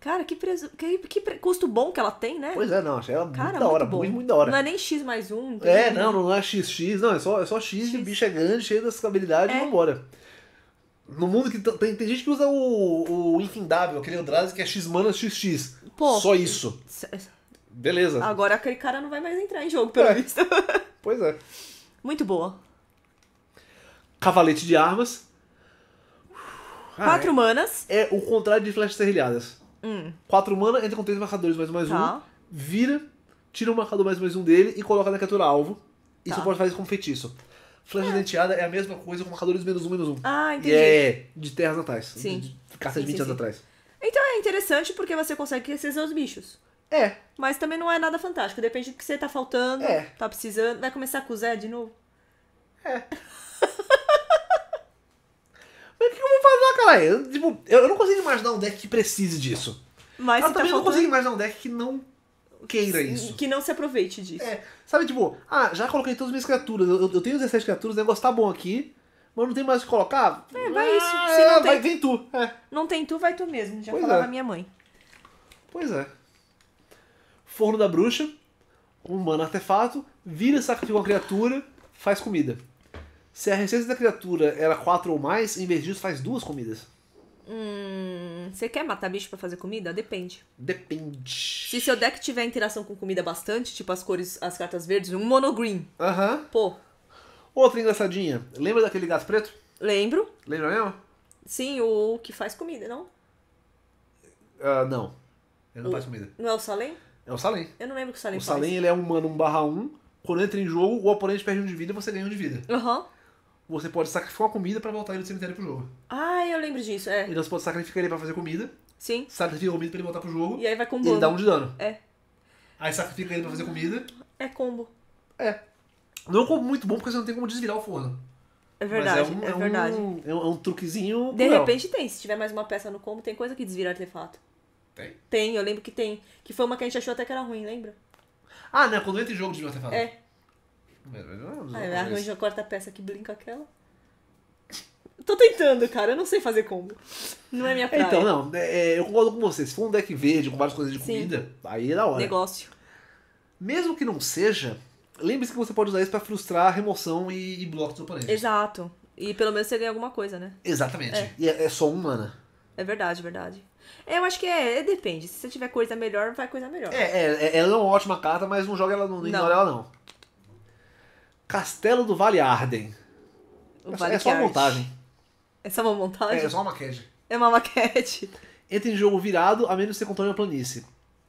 Cara, que, preso... que, que pre... custo bom que ela tem, né? Pois é, não, achei ela Cara, muito da hora, bom muito, muito, da hora. Não é nem X mais um. É, não, não é XX, não, é só, é só X, X. bicho é grande, cheio dessas habilidades, é. vambora. No mundo que tem, tem gente que usa o, o infindável, aquele Eldrazi que é X mana XX. Pô. Só isso. É, Beleza. Agora aquele cara não vai mais entrar em jogo, pelo é. visto. pois é. Muito boa. Cavalete de armas. Ah, Quatro ah, manas. É o contrário de flechas serrilhadas. Hum. Quatro mana, entra com três marcadores mais mais tá. um. Vira, tira o um marcador mais mais um dele e coloca na criatura alvo. Tá. E você pode fazer com feitiço. Floresta é. Denteada é a mesma coisa com marcadores menos um, menos um. Ah, entendi. E é de terras natais. Sim. De, de cartas de 20 sim, anos sim. atrás. Então é interessante porque você consegue crescer os bichos. É. Mas também não é nada fantástico. Depende do que você tá faltando, é. tá precisando. Vai começar com o Zé de novo? É. Mas o que eu vou falar, caralho? Eu, tipo, eu, não consigo imaginar um deck que precise disso. Mas eu tá também tá faltando... não consigo imaginar um deck que não queira é isso. Que não se aproveite disso. É, sabe, tipo, ah, já coloquei todas as minhas criaturas, eu, eu tenho 17 criaturas, o negócio tá bom aqui, mas não tem mais o que colocar. É, vai ah, isso. Se não é, tem, vai, vem tu. É. Não tem tu, vai tu mesmo, já pois falava é. minha mãe. Pois é. Forno da bruxa, um humano artefato, vira e sacrifica uma criatura, faz comida. Se a receita da criatura era 4 ou mais, em vez disso faz duas comidas. Hum, você quer matar bicho para fazer comida? Depende. Depende. Se seu deck tiver interação com comida bastante, tipo as cores, as cartas verdes, um mono green. Aham. Uhum. Pô. Outra engraçadinha. Lembra daquele gato preto? Lembro. Lembra mesmo? Sim, o que faz comida, não? Uh, não. Ele não o... faz comida. Não é o Salem? É o Salem. Eu não lembro o que o Salem o faz. O Salem ele é um mano 1 barra 1. Quando entra em jogo, o oponente perde um de vida e você ganha um de vida. Aham. Uhum você pode sacrificar a comida para voltar ele do cemitério pro jogo. Ah, eu lembro disso, é. Então você pode sacrificar ele pra fazer comida. Sim. Sacrifica a comida pra ele voltar pro jogo. E aí vai combando. E ele dá um de dano. É. Aí sacrifica ele pra fazer comida. É combo. É. Não é um combo muito bom porque você não tem como desvirar o forno. É verdade, Mas é, é, um, é, é verdade. Um, é, um, é um truquezinho. De cruel. repente tem. Se tiver mais uma peça no combo, tem coisa que desvira artefato. Tem? Tem, eu lembro que tem. Que foi uma que a gente achou até que era ruim, lembra? Ah, né? Quando entra em jogo desvira artefato. É. É, Arranja a quarta peça que brinca aquela. Tô tentando, cara. Eu não sei fazer combo. Não é minha então, praia. Então, não. É, é, eu concordo com você. Se for um deck verde com várias coisas de Sim. comida, aí é da hora. Negócio. Mesmo que não seja, lembre-se que você pode usar isso pra frustrar remoção e, e bloco do oponente. Exato. E pelo menos você ganha alguma coisa, né? Exatamente. É. E é, é só um mana. É verdade, verdade. É, eu acho que é, é, depende. Se você tiver coisa melhor, vai coisa melhor. É, é, é ela é uma ótima carta, mas não joga ela, não, não. ignora ela não. Castelo do Vale Arden. É, vale é só uma montagem. É só uma montagem? É, é só uma maquete. É uma maquete. Entra em jogo virado, a menos que você controle uma planície.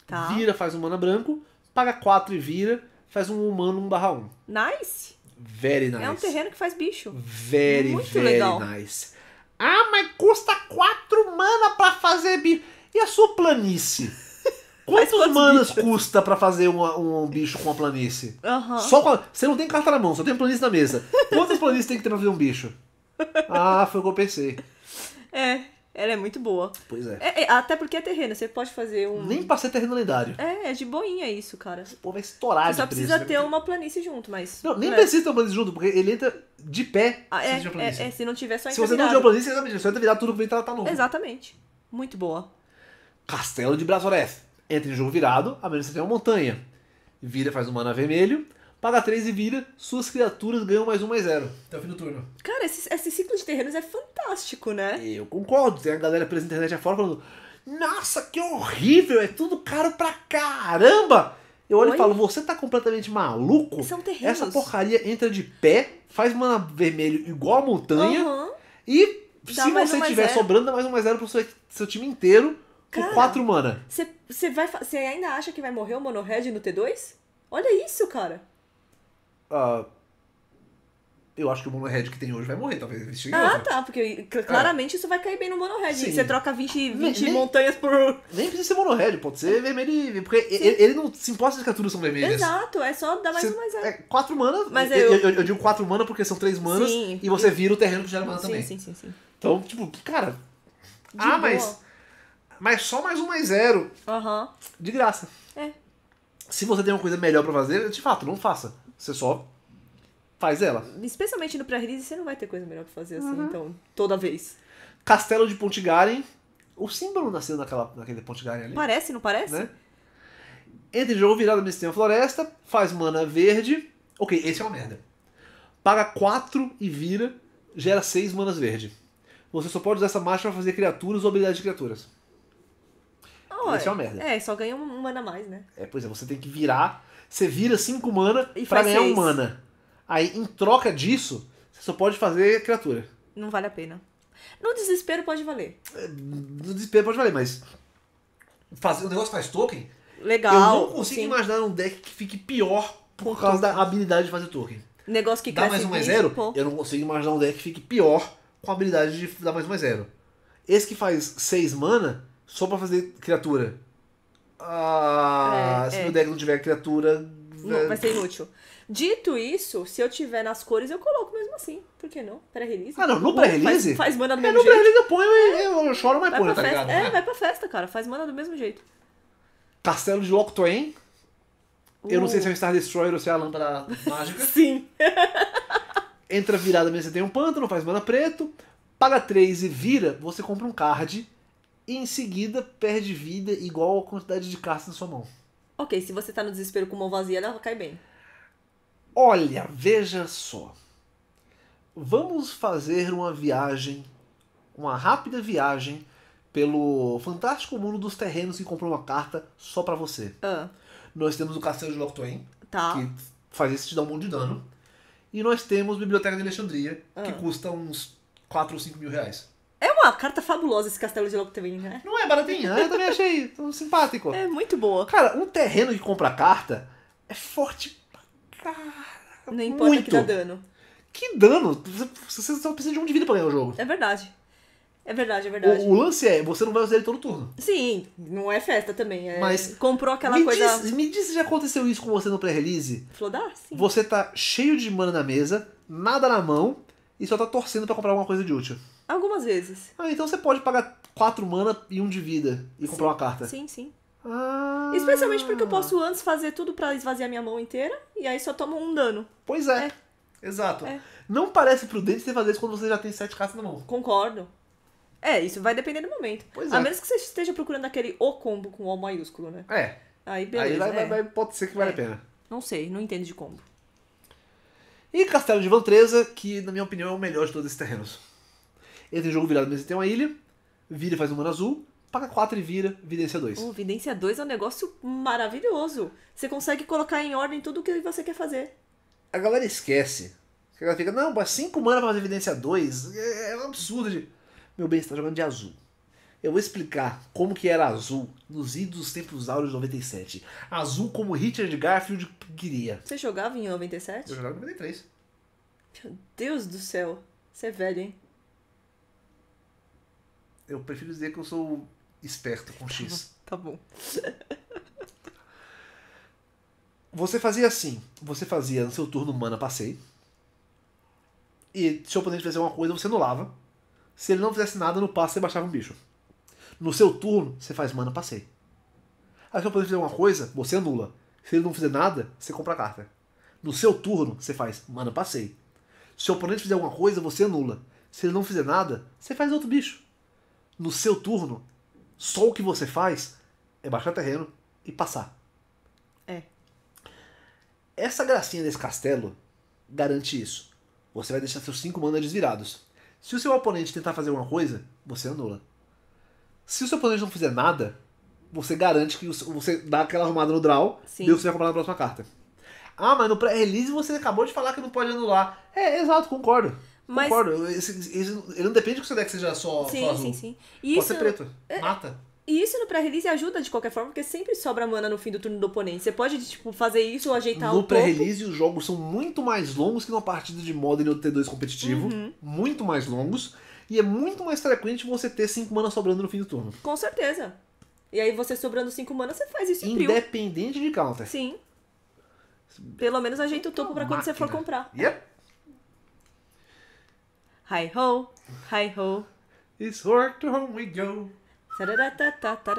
Tá. Vira, faz um mana branco, paga 4 e vira, faz um humano 1 barra 1. Nice! Very nice. É um terreno que faz bicho. Very, Muito very legal. nice. Ah, mas custa 4 mana para fazer bicho. E a sua planície? Quantas As manas custa para fazer um, um bicho com uma planície? Uhum. Só com a... Você não tem carta na mão, só tem planície na mesa. Quantas planícies tem que ter pra fazer um bicho? Ah, foi o que eu pensei. É, ela é muito boa. Pois é. é, é até porque é terreno, você pode fazer um. Nem pra ser terreno lendário. É, é de boinha isso, cara. Pô, vai estourar você de Só precisa preço, né? ter né? uma planície junto, mas. Não, nem é. precisa ter uma planície junto, porque ele entra de pé ah, se é, se planície. É, é, se não tiver só Se você não tiver planície, exatamente, só entra virar tudo que vem ela tá, tá novo. Exatamente. Muito boa. Castelo de Brazoreth. Entra em jogo virado, a menos que você tenha uma montanha. Vira, faz um mana vermelho, paga 3 e vira, suas criaturas ganham mais um, mais zero. Até o fim do turno. Cara, esse, esse ciclo de terrenos é fantástico, né? Eu concordo. Tem a galera pela internet afora falando: Nossa, que horrível! É tudo caro pra caramba! Eu olho Oi? e falo, você tá completamente maluco? São terrenos. Essa porcaria entra de pé, faz mana vermelho igual a montanha uhum. e Dá se você tiver zero. sobrando, dá mais um mais zero pro seu, seu time inteiro Cara, quatro mana. Você vai você ainda acha que vai morrer o Mono Red no T2? Olha isso, cara. Uh, eu acho que o Mono Red que tem hoje vai morrer, talvez ele chegue Ah, tá, porque claramente é. isso vai cair bem no Mono Red. Você troca 20, 20 nem, montanhas por. Nem precisa ser Mono Red, pode ser vermelho Porque ele, ele, não se importa se as criaturas são vermelhas. Exato, é só dar mais você, mais. É, quatro mana. Mas eu... Eu, eu, eu digo quatro mana porque são três manas sim, e você vira o terreno que gera mana sim, também. Sim, sim, sim. Então, tipo, cara. Ah, boa. mas mas só mais um mais zero. Uhum. De graça. É. Se você tem uma coisa melhor para fazer, de fato, não faça. Você só faz ela. Especialmente no pré-release, você não vai ter coisa melhor pra fazer assim, uhum. então, toda vez. Castelo de Pontigaren. O símbolo nasceu naquela, naquele Pontigaren ali. Parece, não parece? Né? Entre em jogo, virada sistema Floresta, faz mana verde. Ok, esse é uma merda. Paga 4 e vira, gera 6 manas verde. Você só pode usar essa marcha para fazer criaturas ou habilidades de criaturas. Esse é uma merda. É, só ganha um mana a mais, né? É, pois é, você tem que virar. Você vira 5 mana E pra faz ganhar um mana. Aí, em troca disso, você só pode fazer criatura. Não vale a pena. No desespero pode valer. É, No desespero pode valer, mas. Fazer, o negócio faz token? Legal. eu não consigo sim. imaginar um deck que fique pior por, causa da habilidade de fazer token. Negócio que Dá mais um mais zero? pô. Eu não consigo imaginar um deck que fique pior com a habilidade de dar mais um mais zero. Esse que faz 6 mana, só pra fazer criatura. É, ah, é, se é. meu deck não tiver criatura. Não, né? vai ser inútil. Dito isso, se eu tiver nas cores, eu coloco mesmo assim. Por que não? Pré-release? Ah, não, no pré-release? Faz, faz mana do é, mesmo jeito. jeito. No pré-release eu ponho e é. eu choro, mas ponho, tá festa, ligado? É, né? vai pra festa, cara. Faz mana do mesmo jeito. Castelo de Octoen. Uh. Eu não sei se é o uh. Star Destroyer ou se é a lâmpada mágica. Sim. Entra virada mesmo, você tem um pântano, faz mana preto. Paga 3 e vira, você compra um card e em seguida perde vida igual a quantidade de cartas na sua mão. Ok, se você tá no desespero com mão vazia, ela cai bem. Olha, veja só. Vamos fazer uma viagem, uma rápida viagem pelo fantástico mundo dos terrenos que comprou uma carta só para você. Ah. Nós temos o Castelo de Loctwain, tá. que faz isso te dar um monte de dano. E nós temos Biblioteca de Alexandria, que ah. custa uns 4 ou 5 mil reais. É uma carta fabulosa esse castelo de também, né? Não é baratinha, eu também achei simpático. É muito boa. Cara, um terreno de compra carta é forte pra cara. Não importa muito. que dá dano. Que dano? Você só precisa de um de vida pra ganhar o jogo. É verdade. É verdade, é verdade. O, o lance é, você não vai usar ele todo turno. Sim, não é festa também. É... Mas comprou aquela me coisa. Diz, me diz se já aconteceu isso com você no pré-release. Flodar? Sim. Você tá cheio de mana na mesa, nada na mão, e só tá torcendo para comprar alguma coisa de útil. Algumas vezes. Ah, então você pode pagar 4 mana e 1 um de vida e sim. comprar uma carta. Sim, sim. Ah. Especialmente porque eu posso antes fazer tudo para esvaziar minha mão inteira e aí só tomo um dano. Pois é. é. Exato. É. Não parece prudente você fazer isso quando você já tem sete cartas na mão. Concordo. É, isso vai depender do momento. Pois a é. menos que você esteja procurando aquele O combo com O maiúsculo, né? É. Aí beleza. Aí vai, é. vai, pode ser que vale a é. pena. Não sei, não entendo de combo. E Castelo de Vantreza, que na minha opinião é o melhor de todos esses terrenos. Entra em jogo virado, mas você tem uma ilha, vira e faz um mana azul, paga 4 e vira Vidência 2. Oh, Vidência 2 é um negócio maravilhoso. Você consegue colocar em ordem tudo o que você quer fazer. A galera esquece. A galera fica, não, 5 mana pra fazer Vidência 2 é, é, um absurdo. De... Meu bem, você tá jogando de azul. Eu vou explicar como que era azul nos idos tempos áureos de 97. Azul como Richard Garfield queria. Você jogava em 97? Eu jogava em 93. Meu Deus do céu. Você é velho, hein? Eu prefiro dizer que eu sou esperto com tá X. Tá bom. Você fazia assim. Você fazia no seu turno mana passei. E se o oponente fizesse alguma coisa, você anulava. Se ele não fizesse nada, no passo você baixava um bicho. No seu turno, você faz mana passei. Aí se o oponente fizer alguma coisa, você anula. Se ele não fizer nada, você compra a carta. No seu turno, você faz mana passei. Se o oponente fizer alguma coisa, você anula. Se ele não fizer nada, você faz outro bicho no seu turno, só o que você faz é baixar terreno e passar. É. Essa gracinha desse castelo garante isso. Você vai deixar seus cinco manas desvirados. Se o seu oponente tentar fazer alguma coisa, você anula. Se o seu oponente não fizer nada, você garante que você dá aquela arrumada no draw Sim. e você vai comprar na próxima carta. Ah, mas no pré-release você acabou de falar que não pode anular. É, exato, concordo. Mas... Concordo. ele não depende que o deck seja só, sim, só azul. Sim, sim, sim. Pode ser preto. Mata. É, é, e isso no pré-release ajuda de qualquer forma, porque sempre sobra mana no fim do turno do oponente. Você pode, tipo, fazer isso ou ajeitar no o No pré-release, os jogos são muito mais longos que numa partida de Modern ou T2 competitivo. Uhum. Muito mais longos. E é muito mais frequente você ter 5 mana sobrando no fim do turno. Com certeza. E aí você sobrando 5 mana, você faz isso em Independente de counter. Sim. Pelo menos ajeita o topo para quando você for comprar. Yep. Hi ho, hi ho. It's work to home we go. Hi ho,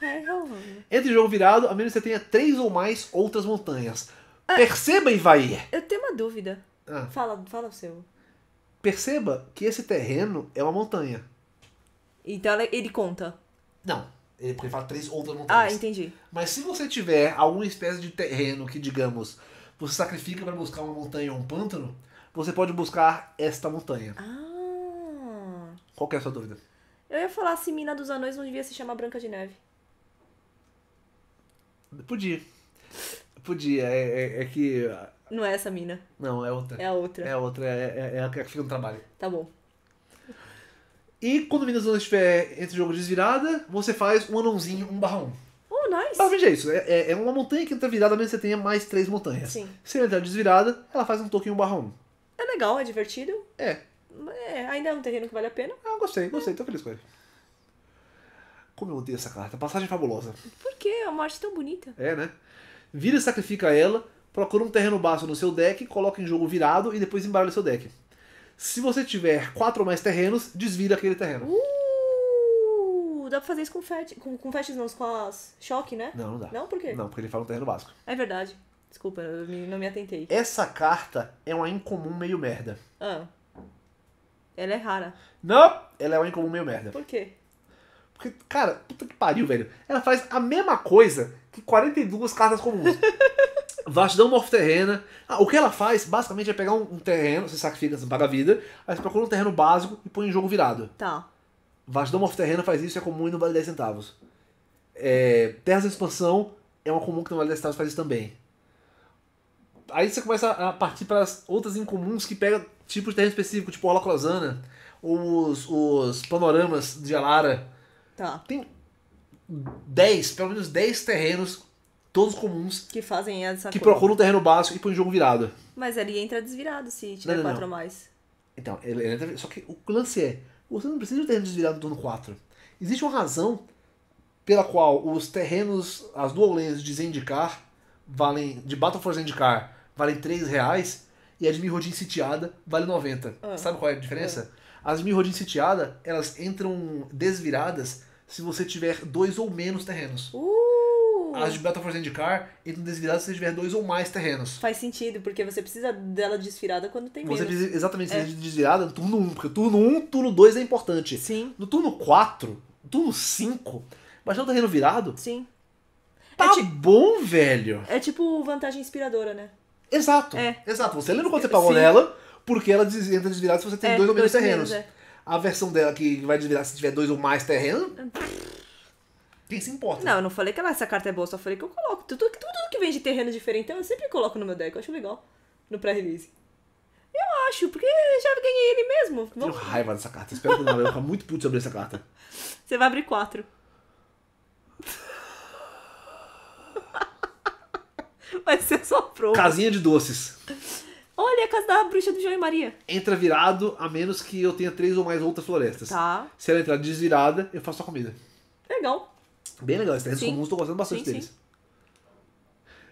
hi ho. Entre jogo virado, a menos que você tenha três ou mais outras montanhas. Ah, Perceba, Ivaí. Eu tenho uma dúvida. Ah. Fala, fala o seu. Perceba que esse terreno é uma montanha. Então é, ele conta. Não, ele fala três outras ah, montanhas. Ah, entendi. Mas se você tiver alguma espécie de terreno que, digamos, você sacrifica para buscar uma montanha ou um pântano, você pode buscar esta montanha. Ah. Qual que é a sua dúvida? Eu ia falar se Mina dos Anões não devia se chamar Branca de Neve. Podia. Podia, é, é, é que. Ah, não é essa mina. Não, é outra. É a outra. É a outra, é, é, é a que fica no trabalho. Tá bom. E quando o Minas anões estiver entre o jogo desvirada, você faz um anãozinho 1 barra 1. Oh, nice! Basicamente é isso. É, é uma montanha que entra virada, mesmo que você tenha mais três montanhas. Sim. Se ela entrar desvirada, ela faz um toque 1 barra 1. É legal, é divertido. É. é ainda é um terreno que vale a pena. Ah, gostei, gostei, é. tô feliz com ele. Como eu odeio essa carta. Passagem fabulosa. Por que? A morte é tão bonita. É, né? Vira e sacrifica ela, procura um terreno baixo no seu deck, coloca em jogo virado e depois embaralha seu deck. Se você tiver quatro ou mais terrenos, desvira aquele terreno. Uh, dá pra fazer isso com fetch. Com, com fetch não, com as choque, né? Não, não dá. Não, por quê? Não, porque ele fala um terreno básico. É verdade. Desculpa, eu não me atentei. Essa carta é uma incomum meio merda. Ah. Ela é rara. Não! Ela é uma incomum meio merda. Por quê? Porque, cara, puta que pariu, velho. Ela faz a mesma coisa que 42 cartas comuns. Vastidão morfoterrena. Ah, o que ela faz, basicamente, é pegar um, um terreno, você sacrifica, você paga a vida, aí você procura um terreno básico e põe em jogo virado. Tá. Vastidão morfo-terrena faz isso, é comum e não vale 10 centavos. É, terras de expansão é uma comum que não vale 10 centavos, faz isso também aí você começa a partir para outras incomuns que pega tipos de terreno específico, tipo holocrosana, os, os panoramas de Alara. Tá. Tem 10, pelo menos 10 terrenos, todos comuns. Que fazem essa Que procuram o um terreno básico e põem o jogo virado. Mas ele entra desvirado se tiver 4 ou mais. Então, ele entra. Só que o lance é: você não precisa de um terreno desvirado do turno 4. Existe uma razão pela qual os terrenos, as dual lanes de Zendikar valem. De Battle for Zendikar valem 3 reais e a de Mirrodin sitiada vale 90. Ah, Sabe qual é a diferença? É. As de Mirrodin sitiada, elas entram desviradas se você tiver dois ou menos terrenos. Uh. As de Battle for Zendikar entram desviradas se você tiver dois ou mais terrenos. Faz sentido, porque você precisa dela desvirada quando tem você menos. Precisa, exatamente, é. você precisa de desvirada no turno 1, porque turno 1, turno 2 é importante. Sim. No turno 4, turno 5, baixar o terreno virado, Sim. Tá é tipo, bom, velho. É tipo vantagem inspiradora, né? Exato. É. Exato. Você lembra quando você pagou nela, porque ela entra desvirada se você tem é, dois ou menos dois terrenos. terrenos é. A versão dela que vai desvirar se tiver dois ou mais terrenos. Hum. Quem se importa? Não, eu não falei que ela, essa carta é boa, só falei que eu coloco. Tudo, tudo, tudo que vem de terreno diferente, eu sempre coloco no meu deck. Eu acho legal. No pré-release. Eu acho, porque já ganhei ele mesmo. Vamos... Eu tenho raiva dessa carta. Espero que não. Eu vou ficar muito puto sobre essa carta. Você vai abrir quatro. Vai ser só prova. Casinha de doces. Olha a casa da bruxa do João e Maria. Entra virado, a menos que eu tenha três ou mais outras florestas. Tá. Se ela entrar desvirada, eu faço a comida. Legal. Bem legal, esses terrenos comuns, tô gostando bastante sim,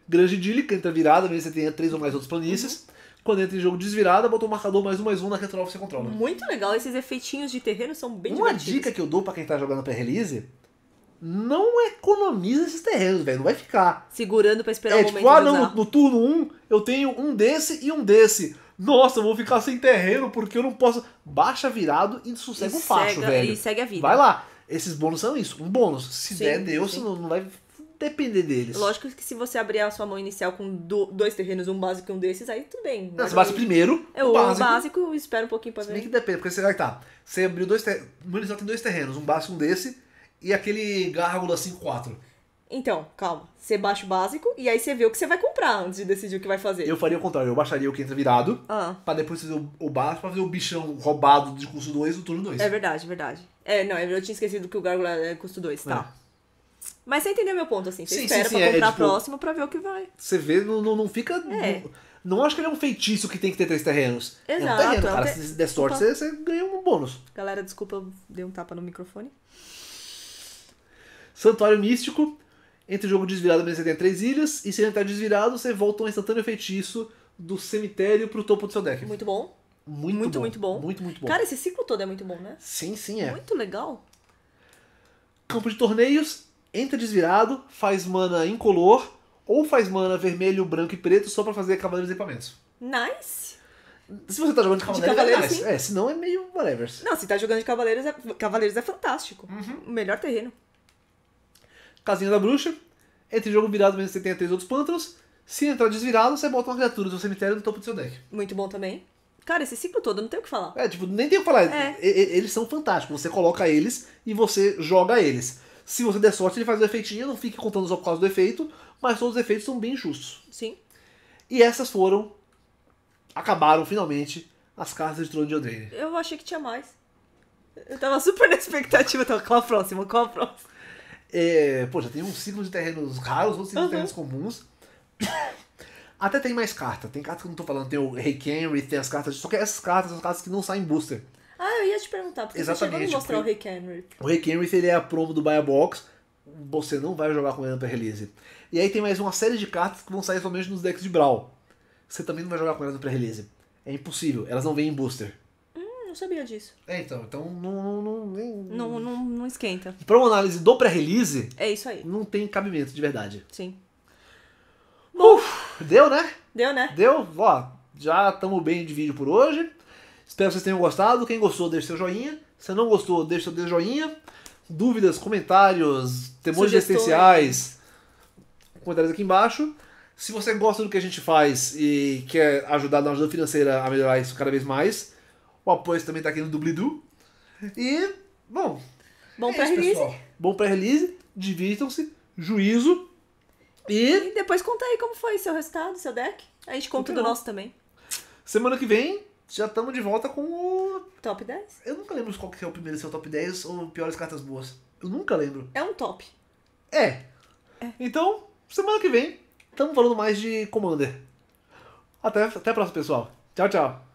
deles. Sim. idílica, entra virada, a menos que você tenha três ou mais outras planícies. Uhum. Quando entra em jogo desvirada, bota o marcador mais um, mais um na retrova que você controla. Muito legal, esses efeitinhos de terreno são bem Uma divertidos. dica que eu dou para quem tá jogando pré-release não economiza esses terrenos, velho. Não vai ficar. Segurando para esperar é, o tipo, momento. Ah, não, no, no turno 1 um, eu tenho um desse e um desse. Nossa, eu vou ficar sem terreno porque eu não posso. Baixa virado e sossega o facho, velho. E segue a vida. Vai lá. Esses bônus são isso. Um bônus. Se sim, der, deu. Se não, vai depender deles. Lógico que se você abrir a sua mão inicial com do, dois terrenos, um básico e um desses, aí tudo bem. Não, você bate primeiro. É o básico, básico espera um pouquinho pra ver. Se bem que depende, porque você vai tá. Você abriu dois terrenos. No inicial tem dois terrenos, um básico e um desse e aquele gárgula 5-4. Então, calma. Você baixa o básico e aí você vê o que você vai comprar antes de decidir o que vai fazer. Eu faria o contrário, eu baixaria o que entra virado, ah. pra depois fazer o, baixo básico pra fazer o bichão roubado de custo 2 no turno 2. É verdade, verdade. É, não, eu tinha esquecido que o gárgula é custo 2, tá. É. Mas você entendeu meu ponto, assim. Você sim, espera sim, sim, pra é, é comprar é, tipo, próximo pra ver o que vai. Você vê, não, não, não fica. É. Não, não, acho que ele é um feitiço que tem que ter três terrenos. Exato. É um terreno, é cara. Se der sorte, você, você ganha um bônus. Galera, desculpa, eu dei um tapa no microfone. Santuário Místico. Entre o jogo desvirado, você tem três ilhas. E se ele entrar desvirado, você volta um instantâneo feitiço do cemitério pro topo do seu deck. Muito bom. Muito, muito, bom. muito bom. Muito, muito bom. Cara, esse ciclo todo é muito bom, né? Sim, sim, é. Muito legal. Campo de torneios, entra desvirado, faz mana incolor, ou faz mana vermelho, branco e preto só para fazer cavaleiros e equipamentos. Nice! Se você tá jogando de cavaleiros, de cavaleiros é, nice. é, senão é meio whatever. Não, se tá jogando de cavaleiros, é, cavaleiros é fantástico. Uhum. O melhor terreno. Casinha da Bruxa. Entre jogo virado, mesmo que você tenha três outros pântanos. Se entrar desvirado, você bota uma criatura do seu cemitério no topo do seu deck. Muito bom também. Cara, esse ciclo todo, não tem o que falar. É, tipo, nem tem o que falar. É. Eles são fantásticos. Você coloca eles e você joga eles. Se você der sorte, ele faz o efeitinho. Não fique contando só por causa do efeito, mas todos os efeitos são bem justos. Sim. E essas foram. Acabaram finalmente as cartas de Trono de Eldraine. Eu achei que tinha mais. Eu tava super na expectativa. Então, qual a próxima? Qual a próxima? É, pô, já tem um ciclo de terrenos raros, outro ciclo uhum. de terrenos comuns. Até tem mais carta. Tem carta que eu não tô falando. Tem o Rei hey Henry, tem as cartas. Só que essas cartas são cartas que não saem booster. Ah, eu ia te perguntar, porque Exatamente, você mostrar o Rei Henry. O Rei Henry ele é a promo do Buy Box. Você não vai jogar com ele na release. E aí tem mais uma série de cartas que vão sair somente nos decks de Brawl. Você também não vai jogar com ela no pré-release. É impossível, elas não vêm em booster não sabia disso. É, então, então não. Não, nem, não, não, não esquenta. para uma análise do pré-release. É isso aí. Não tem cabimento de verdade. Sim. Bom, Uf, deu, né? Deu, né? Deu, ó. Já estamos bem de vídeo por hoje. Espero que vocês tenham gostado. Quem gostou, deixa seu joinha. Se não gostou, deixa seu joinha. Dúvidas, comentários, temores existenciais, comentários aqui embaixo. Se você gosta do que a gente faz e quer ajudar na ajuda financeira a melhorar isso cada vez mais, o Apoio também tá aqui no Dublidu. E, bom. Bom é pra release. Pessoal. Bom pra release. Divirtam-se. Juízo. E... e... depois conta aí como foi seu resultado, seu deck. A gente conta do nosso também. Semana que vem, já estamos de volta com o. Top 10? Eu nunca lembro qual que é o primeiro, se é o top 10 ou piores cartas boas. Eu nunca lembro. É um top. É. é. Então, semana que vem, estamos falando mais de Commander. Até, até a próxima, pessoal. Tchau, tchau.